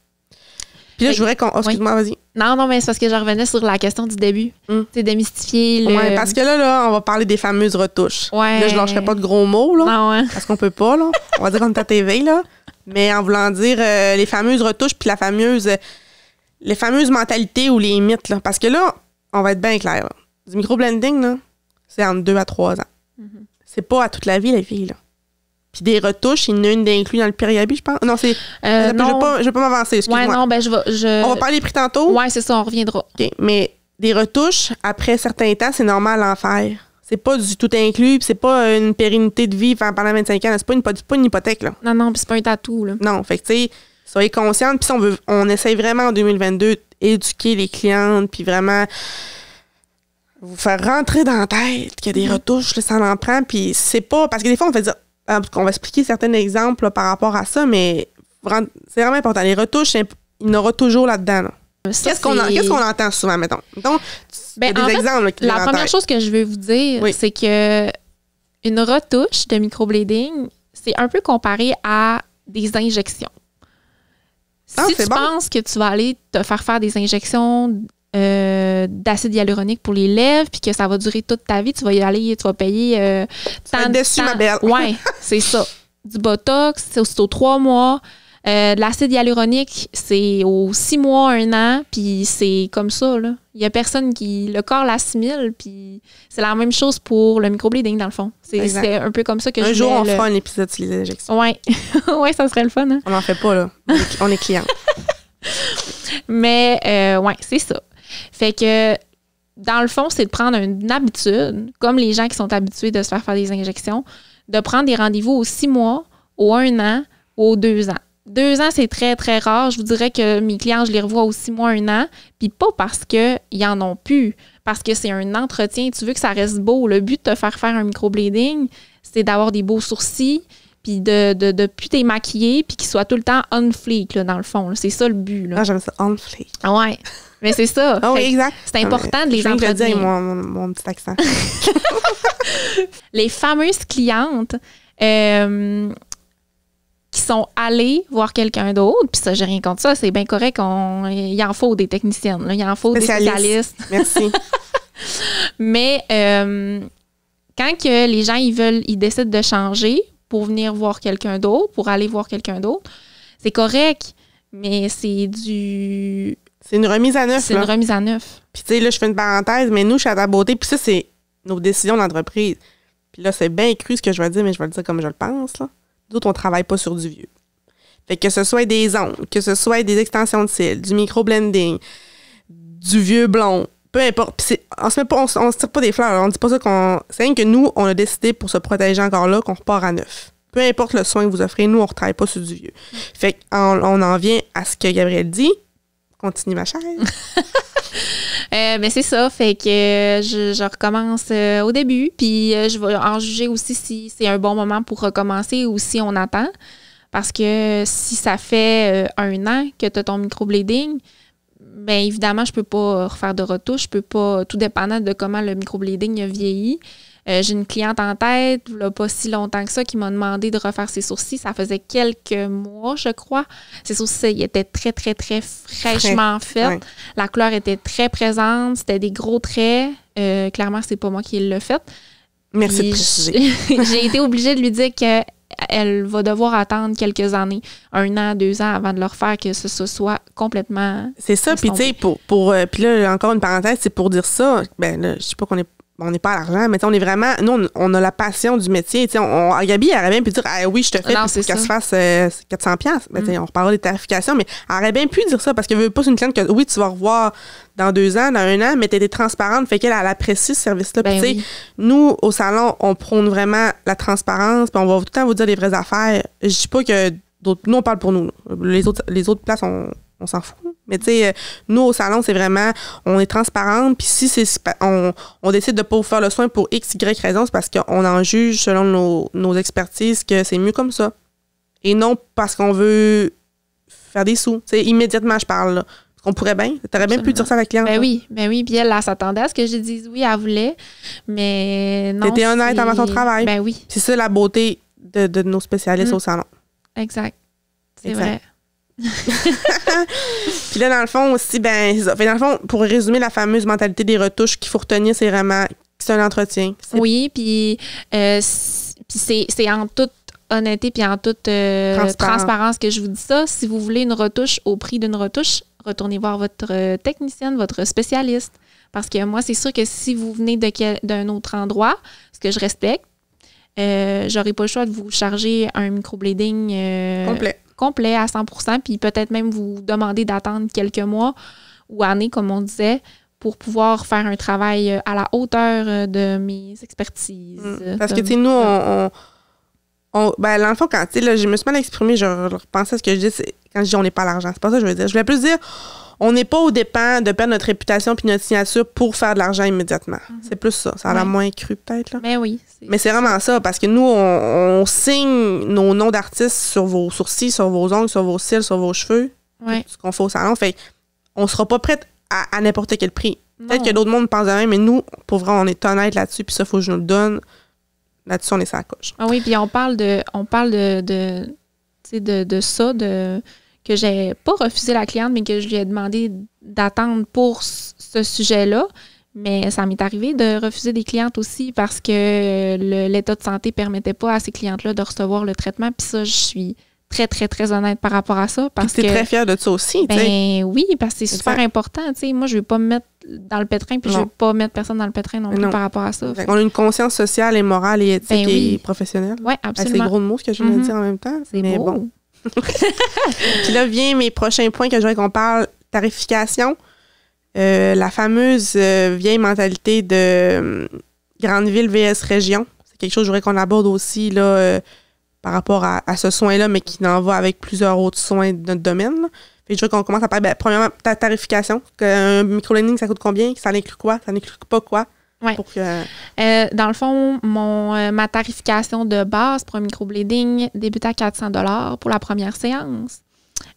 Puis là, ben je voudrais qu'on. Oh, excuse-moi, vas-y. Non, non, mais c'est parce que je revenais sur la question du début. C'est mm. démystifier le... Ouais, parce que là, là, on va parler des fameuses retouches. Ouais. Là, je lâcherai pas de gros mots, là. ouais. Hein. Parce qu'on peut pas, là. on va dire qu'on est à TV, là. Mais en voulant dire euh, les fameuses retouches puis la fameuse. les fameuses mentalités ou les mythes, là. Parce que là, on va être bien clair. Du micro-blending, là c'est entre deux à trois ans. Mm-hmm. C'est pas à toute la vie, la vie, là. Puis des retouches, il y en a une d'inclus dans le périabi, je pense. Non, c'est. Euh, je vais pas, pas m'avancer, excuse-moi. Ouais, non, ben, je, vais, je On va parler prix tantôt. Ouais, c'est ça, on reviendra. OK. Mais des retouches, après certains temps, c'est normal à en faire. C'est pas du tout inclus, c'est pas euh, une pérennité de vie pendant 25 ans. C'est pas une, pas une hypothèque, là. Non, non, c'est pas un tatou, là. Non, fait que, tu sais, soyez consciente. Puis si on veut, on essaye vraiment en 2022 d'éduquer les clientes, puis vraiment vous faire rentrer dans la tête qu'il y a des mhm. retouches, là, ça en puis c'est pas. Parce que des fois, on dire. Ah, va expliquer certains exemples par rapport à ça, mais c'est vraiment important. Les retouches, il y en aura toujours là-dedans. Là. dedans quest ce qu'on entend souvent, mettons? y a ben, des exemples, la première chose que je veux vous dire, c'est que une retouche de microblading, c'est un peu comparé à des injections. Ah, si tu penses que tu vas aller te faire faire des injections euh, d'acide hyaluronique pour les lèvres, puis que ça va durer toute ta vie. Tu vas y aller, tu vas payer euh, tant de dessus, ma belle. ouais, <laughs> c'est ça. Du Botox, c'est aux trois mois. Euh, de l'acide hyaluronique, c'est aux six mois, un an, puis c'est comme ça. Là. Il y a personne qui. Le corps l'assimile, puis c'est la même chose pour le microblading dans le fond. C'est un peu comme ça que un jour, on fera un épisode sur les injections. Ouais. <laughs> ouais, ça serait le fun. Hein. On n'en fait pas, là. On est clients. <laughs> Mais, euh, ouais, c'est ça. Fait que, dans le fond, c'est de prendre une habitude, comme les gens qui sont habitués de se faire faire des injections, de prendre des rendez-vous aux six mois, au un an, au deux ans. Deux ans, c'est très, très rare. Je vous dirais que mes clients, je les revois au six mois, un an, puis pas parce qu'ils en ont plus, parce que c'est un entretien. Tu veux que ça reste beau. Le but de te faire faire un microblading, c'est d'avoir des beaux sourcils, puis de, de, de plus t'émaquiller, puis qu'ils soient tout le temps on fleek, dans le fond. C'est ça le but. Là. Ah, j'aime ça, on fleek. Ouais. Mais c'est ça. Ah exact. C'est important de les je mon, petit accent. <laughs> les fameuses clientes euh, qui sont allées voir quelqu'un d'autre, puis ça, j'ai rien contre ça, c'est bien correct. On, il en faut des techniciennes, il en faut des spécialistes. Merci. <laughs> Mais euh, quand que les gens ils veulent, ils décident de changer pour venir voir quelqu'un d'autre, pour aller voir quelqu'un d'autre, c'est correct, mais c'est du c'est une remise à neuf. C'est une remise à neuf. Puis tu sais, là, je fais une parenthèse, mais nous, chez ta beauté, puis ça, c'est nos décisions d'entreprise. Puis là, c'est bien cru ce que je vais dire, mais je vais le dire comme je le pense. D'autres, on travaille pas sur du vieux. Fait que ce soit des ondes, que ce soit des extensions de cils, du micro-blending, du vieux blond, peu importe. on se on, se tire pas des fleurs. On dit pas ça qu'on. C'est que nous, on a décidé pour se protéger encore là qu'on repart à neuf. Peu importe le soin que vous offrez, nous, on ne travaille pas sur du vieux. Fait qu'on on en vient à ce que Gabriel dit continue ma chaîne. mais <laughs> euh, ben, c'est ça, fait que euh, je, recommence euh, au début, puis je vais en juger aussi si c'est un bon moment pour recommencer ou si on attend. Parce que si ça fait un an que tu as ton microblading, bien évidemment, je peux pas refaire de retouche, je peux pas, tout dépendant de comment le microblading a vieilli, euh, j'ai une cliente en tête, pas si longtemps que ça, qui m'a demandé de refaire ses sourcils. Ça faisait quelques mois, je crois. Ses sourcils étaient très, très, très fraîchement faits. La couleur était très présente. C'était des gros traits. Euh, clairement, c'est pas moi qui l'ai fait. Merci de <laughs> J'ai été obligée de lui dire qu'elle va devoir attendre quelques années, un an, deux ans avant de leur faire que ce, soit complètement. C'est ça, puis tu sais, pour, pour euh, puis là, encore une parenthèse, c'est pour dire ça, ben là, je sais pas qu'on est ben, on n'est pas à l'argent, mais on est vraiment. Nous, on, a la passion du métier. On, on, Gabi, elle aurait bien pu dire ah, Oui, je te fais pour qu'elle se fasse 400$. Euh, piastres. Ben, » mm. On reparlera des tarifications, mais elle aurait bien pu dire ça parce qu'elle veut pas une cliente que oui, tu vas revoir dans deux ans, dans un an, mais tu étais transparente, fait qu'elle elle apprécie ce service-là. Ben nous, au salon, on prône vraiment la transparence, puis on va tout le temps vous dire les vraies affaires. Je dis pas que d'autres. Nous, on parle pour nous. Les autres, les autres places, on on s'en fout. Mais tu sais, euh, nous, au salon, c'est vraiment, on est transparente. Puis si c'est, on, on, décide de ne pas vous faire le soin pour X, Y raison, c'est parce qu'on en juge, selon nos, expertises, que c'est mieux comme ça. Et non parce qu'on veut faire des sous. C'est immédiatement, je parle. Là. On pourrait bien. T'aurais bien pu dire ça à la cliente. Ben oui, mais ben oui. Puis elle, s'attendait à ce que je dise oui, elle voulait. Mais non. T'étais honnête avant ton travail. Ben oui. C'est ça la beauté de, nos spécialistes mm. au salon. Exact. C'est vrai puis là, dans le fond aussi, ben, dans le fond, pour résumer la fameuse mentalité des retouches qu'il faut retenir, c'est vraiment c'est un entretien. Oui, puis euh, c'est en toute honnêteté puis en toute euh, transparence que je vous dis ça. Si vous voulez une retouche au prix d'une retouche, retournez voir votre technicienne, votre spécialiste. Parce que moi, c'est sûr que si vous venez d'un autre endroit, ce que je respecte, euh, j'aurais pas le choix de vous charger un microblading euh, complet complet à 100 puis peut-être même vous demander d'attendre quelques mois ou années, comme on disait, pour pouvoir faire un travail euh, à la hauteur euh, de mes expertises. Mm. Euh, parce que, tu sais, nous, on, on, ben, dans le fond, quand, tu sais, je me suis mal exprimée, je repensais à ce que je disais quand je dis on n'est pas l'argent, c'est pas ça que je veux dire. Je voulais plus dire on n'est pas au dépens de perdre notre réputation puis notre signature pour faire de l'argent immédiatement. Mhm. C'est plus ça. Ça a l'air moins cru, peut-être. Mais oui. Mais c'est vraiment ça, parce que nous, on, signe nos noms d'artistes sur vos sourcils, sur vos ongles, sur vos cils, sur vos cheveux. Oui. Ce qu'on fait au salon. Fait on sera pas prête à, n'importe quel prix. Peut-être que d'autres monde pensent de même, mais nous, pour vrai, on est honnête là-dessus, puis ça, faut que je nous le donne. Là-dessus, on est sur Ah oui, puis on parle de on parle de, de, de ça, de que j'ai pas refusé la cliente, mais que je lui ai demandé d'attendre pour ce sujet-là. Mais ça m'est arrivé de refuser des clientes aussi parce que l'état de santé permettait pas à ces clientes-là de recevoir le traitement. Puis ça, je suis très, très, très honnête par rapport à ça. Parce es très fier de ça aussi. Ben, oui, parce que c'est super important. Moi, je ne veux pas me mettre dans le pétrin, puis je ne veux pas mettre personne dans le pétrin non plus par rapport à ça. On a une conscience sociale et morale et ben éthique et professionnelle. Oui, ben, absolument. c'est gros de mots que je viens de mhm. dire en même temps. C'est Bon. <laughs> Puis là, vient mes prochains points que je voudrais qu'on parle tarification, euh, la fameuse euh, vieille mentalité de euh, grande ville vs région. C'est quelque chose que je voudrais qu'on aborde aussi là, par rapport à, ce soin-là, mais qui n'en va avec plusieurs autres soins de notre domaine. Puis je voudrais qu'on commence à parler, ben, premièrement, ta tarification. Un micro lending ça coûte combien? Ça n'inclut quoi? Ça n'inclut pas quoi? Oui. Euh, dans le fond, mon, euh, ma tarification de base pour un microblading débute à 400 pour la première séance.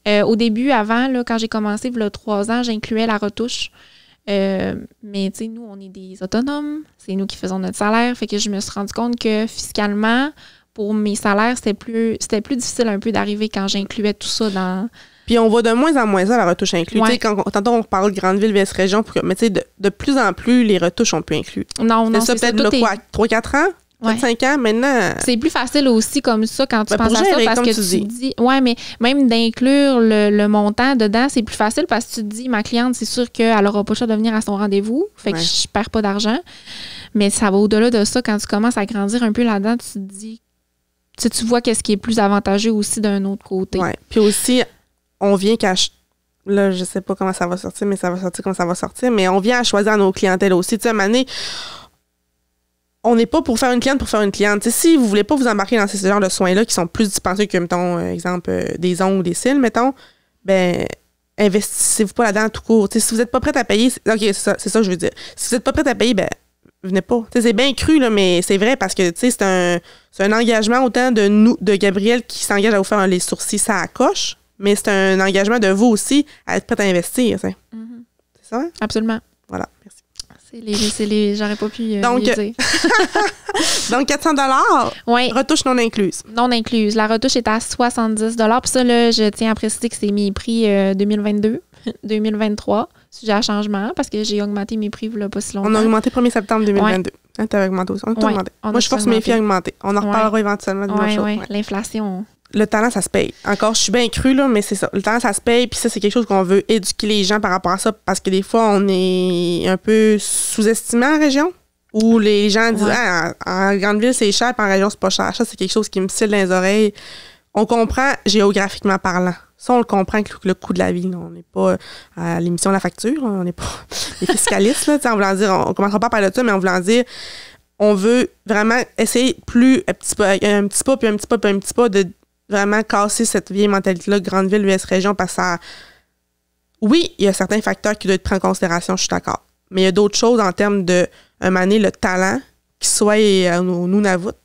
Euh, au début, avant, là, quand j'ai commencé, il y a trois ans, j'incluais la retouche. mais tu sais, nous, on est des autonomes. C'est nous qui faisons notre salaire. Fait que je me suis rendu compte que fiscalement, pour mes salaires, c'était plus, c'était plus difficile un peu d'arriver quand j'incluais tout ça dans, puis on va de moins en moins à la retouche inclue. Quand tantôt, on parle grande ville vs région, pour mais de, plus en plus, les retouches, on peut inclure. Non, non, c'est ça. Peut-être le 3-4 ans? Ouais. 5 ans maintenant. C'est plus facile aussi comme ça quand tu ben, penses à ça parce que tu dis. ouais, mais même d'inclure le, montant dedans, c'est plus facile parce que tu te dis ma cliente, c'est sûr qu'elle n'aura pas le choix de venir à son rendez-vous, fait que je perds pas d'argent. Mais ça va au-delà de ça quand tu commences à grandir un peu là-dedans, tu te dis tu, vois qu'est-ce qui est plus avantageux aussi d'un autre côté. Puis aussi on vient qu'à là, je sais pas comment ça va sortir, mais ça va sortir comme ça va sortir. Mais on vient à choisir nos clientèles aussi. Tu sais, on n'est pas pour faire une cliente pour faire une cliente. si vous voulez pas vous embarquer dans ces genre de soins-là qui sont plus dispensés que, mettons, euh, exemple, euh, des ongles ou des cils, mettons, ben investissez-vous pas là-dedans tout court. si vous n'êtes pas prête à payer, OK, c'est ça, que je veux dire. Si vous n'êtes pas prête à payer, ben venez pas. C'est bien cru, là, mais c'est vrai parce que c'est un, un engagement autant de nous, de Gabriel qui s'engage à vous faire les sourcils, ça coche mais c'est un engagement de vous aussi à être prêt à investir. Mm-hmm. C'est ça? Hein? Absolument. Voilà, merci. C'est les, j'aurais pas pu euh, Donc, dire. <laughs> donc 400 dollars. Retouche non incluse. Non incluse. La retouche est à 70 Puis ça là, je tiens à préciser que c'est mes prix 2022, euh, 2023, <laughs> sujet à changement parce que j'ai augmenté mes prix là, pas si longtemps. On a augmenté 1er septembre 2022. Hein, a augmenté aussi. On, augmenté. Moi, je force mes filles à augmenter. On en reparlera éventuellement de ouais, L'inflation le talent, ça se paye. Encore, je suis bien cru, là, mais c'est ça. Le talent, ça se paye. Puis ça, c'est quelque chose qu'on veut éduquer les gens par rapport à ça parce que des fois, on est un peu sous-estimé en région. Où les gens disent ah, en, grande ville, c'est cher, puis en région, c'est pas cher. Ça, c'est quelque chose qui me scelle les oreilles. On comprend géographiquement parlant. Ça, on le comprend que le coût de la vie. on n'est pas euh, à l'émission de La Facture, on n'est pas les <laughs> fiscalistes. Là, dire, on ne commencera pas par là dessus mais en voulant dire, on veut vraiment essayer plus un petit peu, un petit pas, puis un petit pas, puis un petit pas de vraiment casser cette vieille mentalité-là, grande ville, US région, parce que Oui, il y a certains facteurs qui doivent être pris en considération, je suis d'accord. Mais il y a d'autres choses en termes de, un le talent, qui soit au Nunavut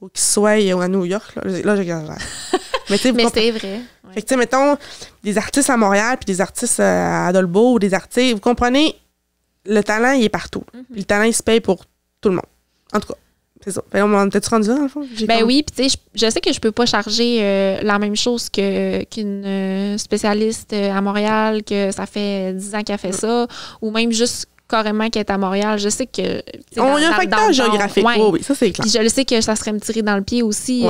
ou qui soit à New York. Là, j'exagère. <laughs> Mais, Mais c'est vrai. Fait que, mettons, des artistes à Montréal, puis des artistes euh, à Dolbeau, ou des artistes. Vous comprenez, le talent, il est partout. Mhm. le talent, il se paye pour tout le monde. En tout cas. C'est ça. Ben, on m'en était rendu là, dans le fond? Ben oui, puis tu sais, je, sais que je peux pas charger euh, la même chose que, qu'une euh, spécialiste euh, à Montréal, que ça fait 10 ans qu'elle fait mm. ça, ou même juste carrément qu'elle est à Montréal. Je sais que. On y a un facteur géographique. Ouais. Oh oui, ça, c'est clair. Puis je le sais que ça serait me tirer dans le pied aussi.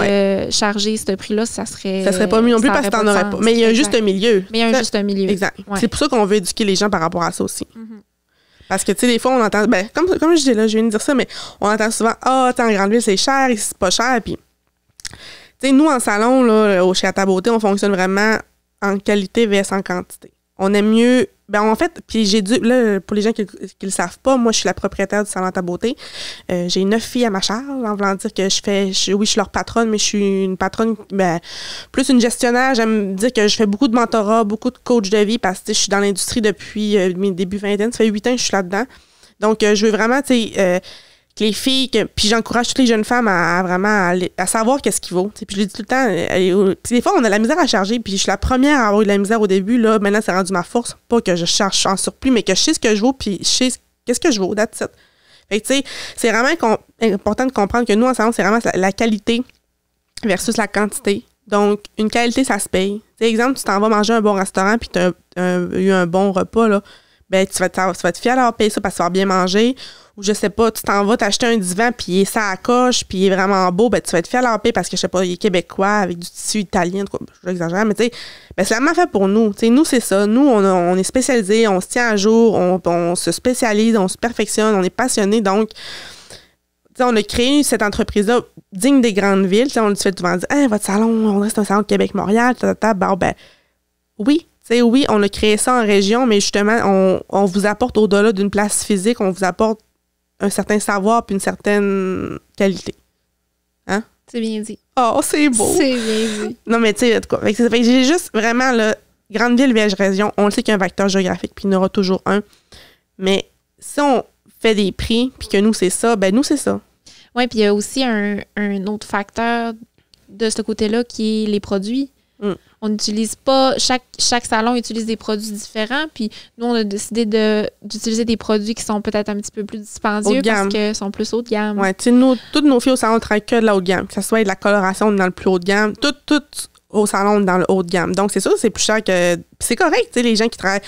charger ce prix-là, ça serait. Ça serait pas mieux non plus parce que t'en aurais pas. Mais il y a juste un milieu. Mais il y a juste un milieu. Exact. C'est pour ça qu'on veut éduquer les gens par rapport à ça aussi. Mm-hmm. Parce que, tu sais, des fois, on entend. Ben, comme, comme je dis là, je viens de dire ça, mais on entend souvent Ah, oh, en grande ville, c'est cher, ici, c'est pas cher. Puis, tu sais, nous, en salon, là, au, chez Beauté, on fonctionne vraiment en qualité vs en quantité on aime mieux. Ben en fait, puis j'ai dû. Là, pour les gens qui, qui le savent pas, moi, je suis la propriétaire du Salon Ta Beauté. Euh, j'ai neuf filles à ma charge, en voulant dire que je fais. Je, oui, je suis leur patronne, mais je suis une patronne, ben, plus une gestionnaire. J'aime dire que je fais beaucoup de mentorat, beaucoup de coach de vie, parce que je suis dans l'industrie depuis début euh, mes débuts vingtaine. Ça fait huit ans que je suis là-dedans. Donc, euh, je veux vraiment, tu sais que les filles, puis j'encourage toutes les jeunes femmes à, vraiment à, savoir qu'est-ce qu'il vaut. Puis je le dis tout le temps, euh, des fois on a la misère à charger, puis je suis la première à avoir eu de la misère au début, là, maintenant c'est rendu ma force, pas que je cherche en surplus, mais que je sais ce que je vaux, puis je sais qu'est-ce que je vaux, that's it. Fait tu sais, c'est vraiment important de comprendre que nous, en moment, c'est vraiment la, qualité versus la quantité. Donc, une qualité, ça se paye. exemple, tu t'en vas manger un bon restaurant puis tu as, eu un bon repas, là, ben tu vas, tu être fier ça parce que bien manger. Ou je sais pas, tu t'en vas t'acheter un divan, puis ça à coche, puis il est vraiment beau, ben tu vas être fier d'avoir payer parce que je sais pas, il est québécois avec du tissu italien, je j'exagère, mais tu sais, ben c'est vraiment fait pour nous. nous, c'est ça. Nous, on, est spécialisés, on se tient à jour, on, se spécialise, on se perfectionne, on est passionné, donc. on a créé cette entreprise-là digne des grandes villes. on lui fait souvent dire votre salon, on reste un salon de Québec-Montréal, ta, ben oui, sais, oui, on a créé ça en région, mais justement, on, vous apporte au-delà d'une place physique, on vous apporte un certain savoir puis une certaine qualité. Hein? C'est bien dit. Oh, c'est beau. C'est bien dit. <laughs> Non, mais tu sais, quoi. j'ai juste vraiment, là, grande ville, village, région, on le sait qu'il y a un facteur géographique, puis il y en aura toujours un. Mais si on fait des prix, puis que nous, c'est ça, ben nous, c'est ça. Oui, puis il y a aussi un, autre facteur de ce côté-là qui est les produits. Mm on n'utilise pas, chaque, chaque salon utilise des produits différents. Puis nous, on a décidé d'utiliser des produits qui sont peut-être un petit peu plus dispendieux parce que sont plus haut de gamme. Oui, tu sais, toutes nos filles au salon travaillent que de la haut de gamme, que ce soit de la coloration dans le plus haut de gamme, Toutes, tout au salon dans le haut de gamme. Donc, c'est ça c'est plus cher que. C'est correct, tu sais, les gens qui travaillent.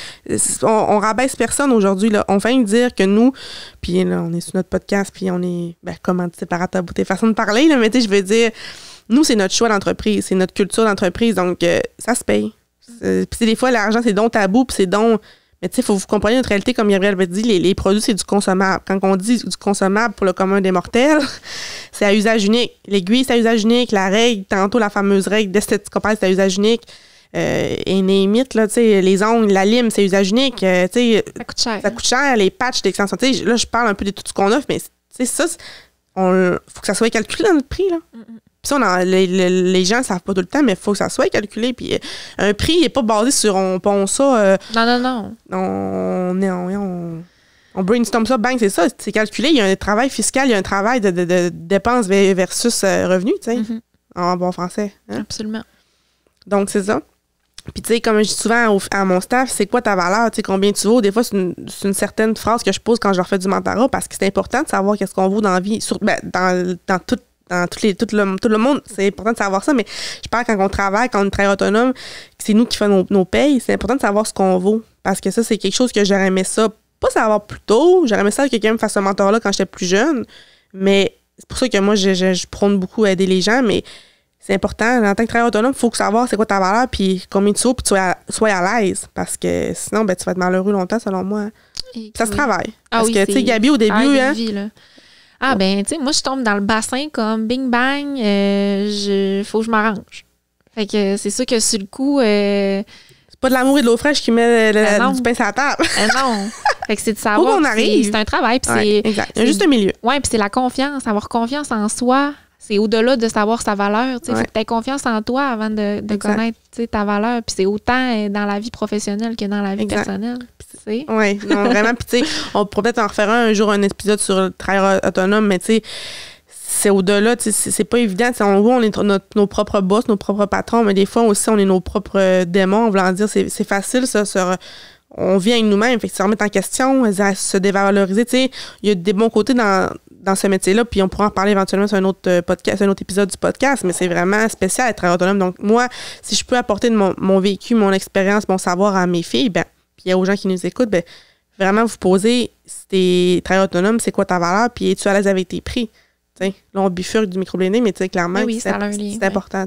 On, on rabaisse personne aujourd'hui. là. On fait dire que nous, puis là, on est sur notre podcast, puis on est ben, comment par ta beauté, façon de parler, là, mais tu sais, je veux dire, nous, c'est notre choix d'entreprise, c'est notre culture d'entreprise, donc euh, ça se paye. Euh, puis des fois, l'argent, c'est donc tabou, puis c'est donc. Mais tu sais, il faut vous comprendre notre réalité, comme Gabriel avait dit, les, produits, c'est du consommable. Quand on dit du consommable pour le commun des mortels, <laughs> c'est à usage unique. L'aiguille, c'est à usage unique. La règle, tantôt la fameuse règle d'esthétique c'est à usage unique. Euh, et les là, tu sais, les ongles, la lime, c'est à usage unique. ça coûte cher. Ça coûte cher, les patchs d'extension. Tu là, je parle un peu de tout ce qu'on offre, mais tu sais, ça, il faut que ça soit calculé dans notre prix, là. Mm, mm les, gens ne savent pas tout le temps, mais il faut que ça soit calculé. Puis euh, un prix n'est pas basé sur on pond ça. Euh, non, non, non. On, on, brainstorm ça, bang, c'est ça. C'est calculé. Il y a un travail fiscal, il y a un travail de, de, dépenses versus euh, revenus, tu sais, mm-hmm. en bon français. Hein. Absolument. Donc, c'est ça. Puis, tu sais, comme je dis souvent à mon staff, c'est quoi ta valeur? Tu combien tu vaux? Des fois, c'est une, certaine phrase que je pose quand je leur fais du mentorat parce que c'est important de savoir qu'est-ce qu'on vaut dans la vie, sur, ben, dans, dans toute dans tout, les, tout, le, monde, c'est important de savoir ça, mais je parle quand on travaille, quand on travaille autonome, c'est nous qui faisons nos, nos payes, c'est important de savoir ce qu'on vaut. Parce que ça, c'est quelque chose que j'aurais aimé ça, pas savoir plus tôt, j'aurais aimé ça que quelqu'un me fasse ce mentor-là quand j'étais plus jeune, mais c'est pour ça que moi, je, prône beaucoup à aider les gens, mais c'est important. En tant que travailleur autonome, il faut savoir c'est quoi ta valeur, puis combien tu soupe puis tu sois à, l'aise. Parce que sinon, ben, tu vas être malheureux longtemps, selon moi. Hein. ça se travaille. Ah parce que, tu sais, Gabi, au début, ah, ah, ben, tu sais, moi, je tombe dans le bassin comme bing bang, euh, je, faut que je m'arrange. Fait que c'est sûr que sur le coup. Euh, c'est pas de l'amour et de l'eau fraîche qui met ben du pain sur la table. <laughs> Ben non. Fait que c'est de savoir. Où on arrive. C'est un travail. c'est exact. Juste un milieu. Ouais, puis c'est la confiance, avoir confiance en soi, c'est au-delà de savoir sa valeur. Il sais faut que tu confiance en toi avant de, connaître ta valeur. Puis c'est autant euh, dans la vie professionnelle que dans la vie personnelle. Oui, non, <laughs> vraiment. Puis on pourrait peut-être en refaire un, jour un épisode sur le travail autonome, mais tu sais, c'est au-delà, tu sais c'est pas évident. On, on est notre, nos propres boss, nos propres patrons, mais des fois aussi, on est nos propres euh, démons. On veut dire, c'est facile, ça, on vient avec nous-mêmes, fait que se remettre en question, se dévaloriser. Tu sais, il y a des bons côtés dans, dans ce métier-là, puis on pourra en parler éventuellement sur un autre euh, podcast, un autre épisode du podcast, mais c'est vraiment spécial être autonome. Donc, moi, si je peux apporter de mon, vécu, mon expérience, mon savoir à mes filles, ben, puis aux gens qui nous écoutent, ben, vraiment vous poser si t'es très autonome, c'est quoi ta valeur, puis es-tu à l'aise avec tes prix? T'sais, là, on bifurque du micro mais clairement, ben oui, c'est important.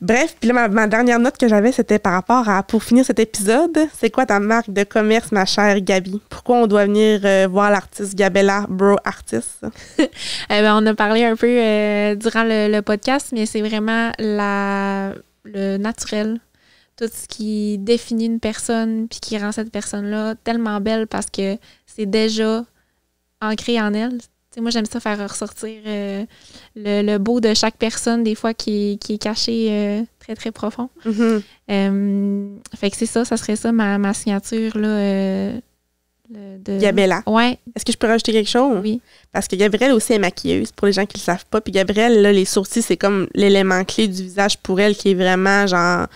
Bref, puis là, ma, dernière note que j'avais, c'était par rapport à, pour finir cet épisode, c'est quoi ta marque de commerce, ma chère Gabi? Pourquoi on doit venir euh, voir l'artiste Gabella, bro Artist <laughs> eh ben, on a parlé un peu euh, durant le, podcast, mais c'est vraiment la, le naturel. Tout ce qui définit une personne, puis qui rend cette personne-là tellement belle parce que c'est déjà ancré en elle moi, j'aime ça faire ressortir euh, le, beau de chaque personne, des fois, qui, est caché euh, très, très profond. Mm-hmm. Euh, fait que c'est ça, ça serait ça, ma, signature, là. de... Gabella. Ouais. Est-ce que je peux rajouter quelque chose? Oui. Parce que Gabrielle aussi est maquilleuse, pour les gens qui le savent pas. Puis Gabrielle, là, les sourcils, c'est comme l'élément clé du visage pour elle qui est vraiment, genre,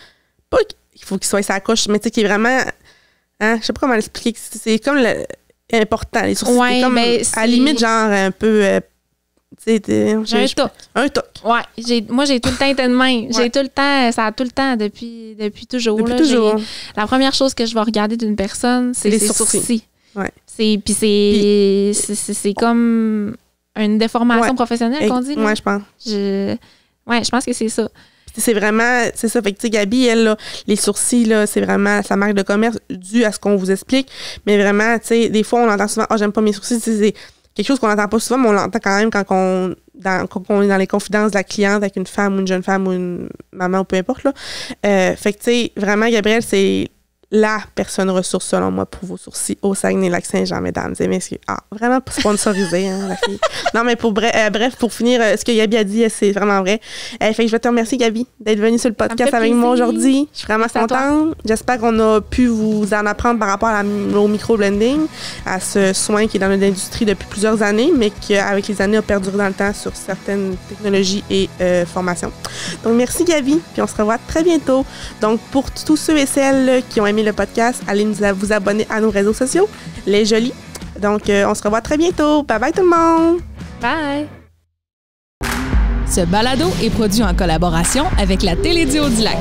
pas qu'il faut qu'il soit sa couche, mais tu sais, qui est vraiment, hein, je sais pas comment l'expliquer. C'est comme le, important. Les sourcils, comme, ben, à limite, genre un peu. Euh, tu j'ai un toc. Un toc. Ouais, moi, j'ai tout le temps été de main. J'ai tout le temps, ça a tout le temps depuis, depuis toujours. là, La première chose que je vais regarder d'une personne, c'est les sourcils. C'est, puis c'est, comme une déformation professionnelle qu'on dit. moi je pense. Oui, ouais, je pense que c'est ça c'est vraiment, c'est ça. Fait que, Gabi, elle, les sourcils, c'est vraiment sa marque de commerce due à ce qu'on vous explique. Mais vraiment, tu sais, des fois, on entend souvent, oh, j'aime pas mes sourcils. C'est quelque chose qu'on n'entend pas souvent, mais on l'entend quand même quand, on, est dans les confidences de la cliente avec une femme ou une jeune femme ou une maman ou peu importe. Là. Euh, fait que, tu sais, vraiment, Gabrielle, c'est la personne ressource, selon moi, pour vos sourcils au Saguenay-Lac-Saint-Jean, mesdames et messieurs. Ah, vraiment sponsorisé, hein, la fille. Non, mais pour bref, euh, bref pour finir, euh, ce que Gabi a dit, euh, c'est vraiment vrai. Eh, fait que je veux te remercier, Gabi, d'être venue sur le podcast avec moi aujourd'hui. Je suis vraiment contente. J'espère qu'on a pu vous en apprendre par rapport à au micro-blending, à ce soin qui est dans notre industrie depuis plusieurs années, mais qui, avec les années, a perduré dans le temps sur certaines technologies et formations. Donc, merci Gabi, puis on se revoit très bientôt. Donc, pour tous ceux et celles qui ont aimé le podcast, allez vous abonner à nos réseaux sociaux, Les jolis. Donc, euh, on se revoit très bientôt. Bye bye tout le monde. Bye. Ce balado est produit en collaboration avec la Télédio du Lac.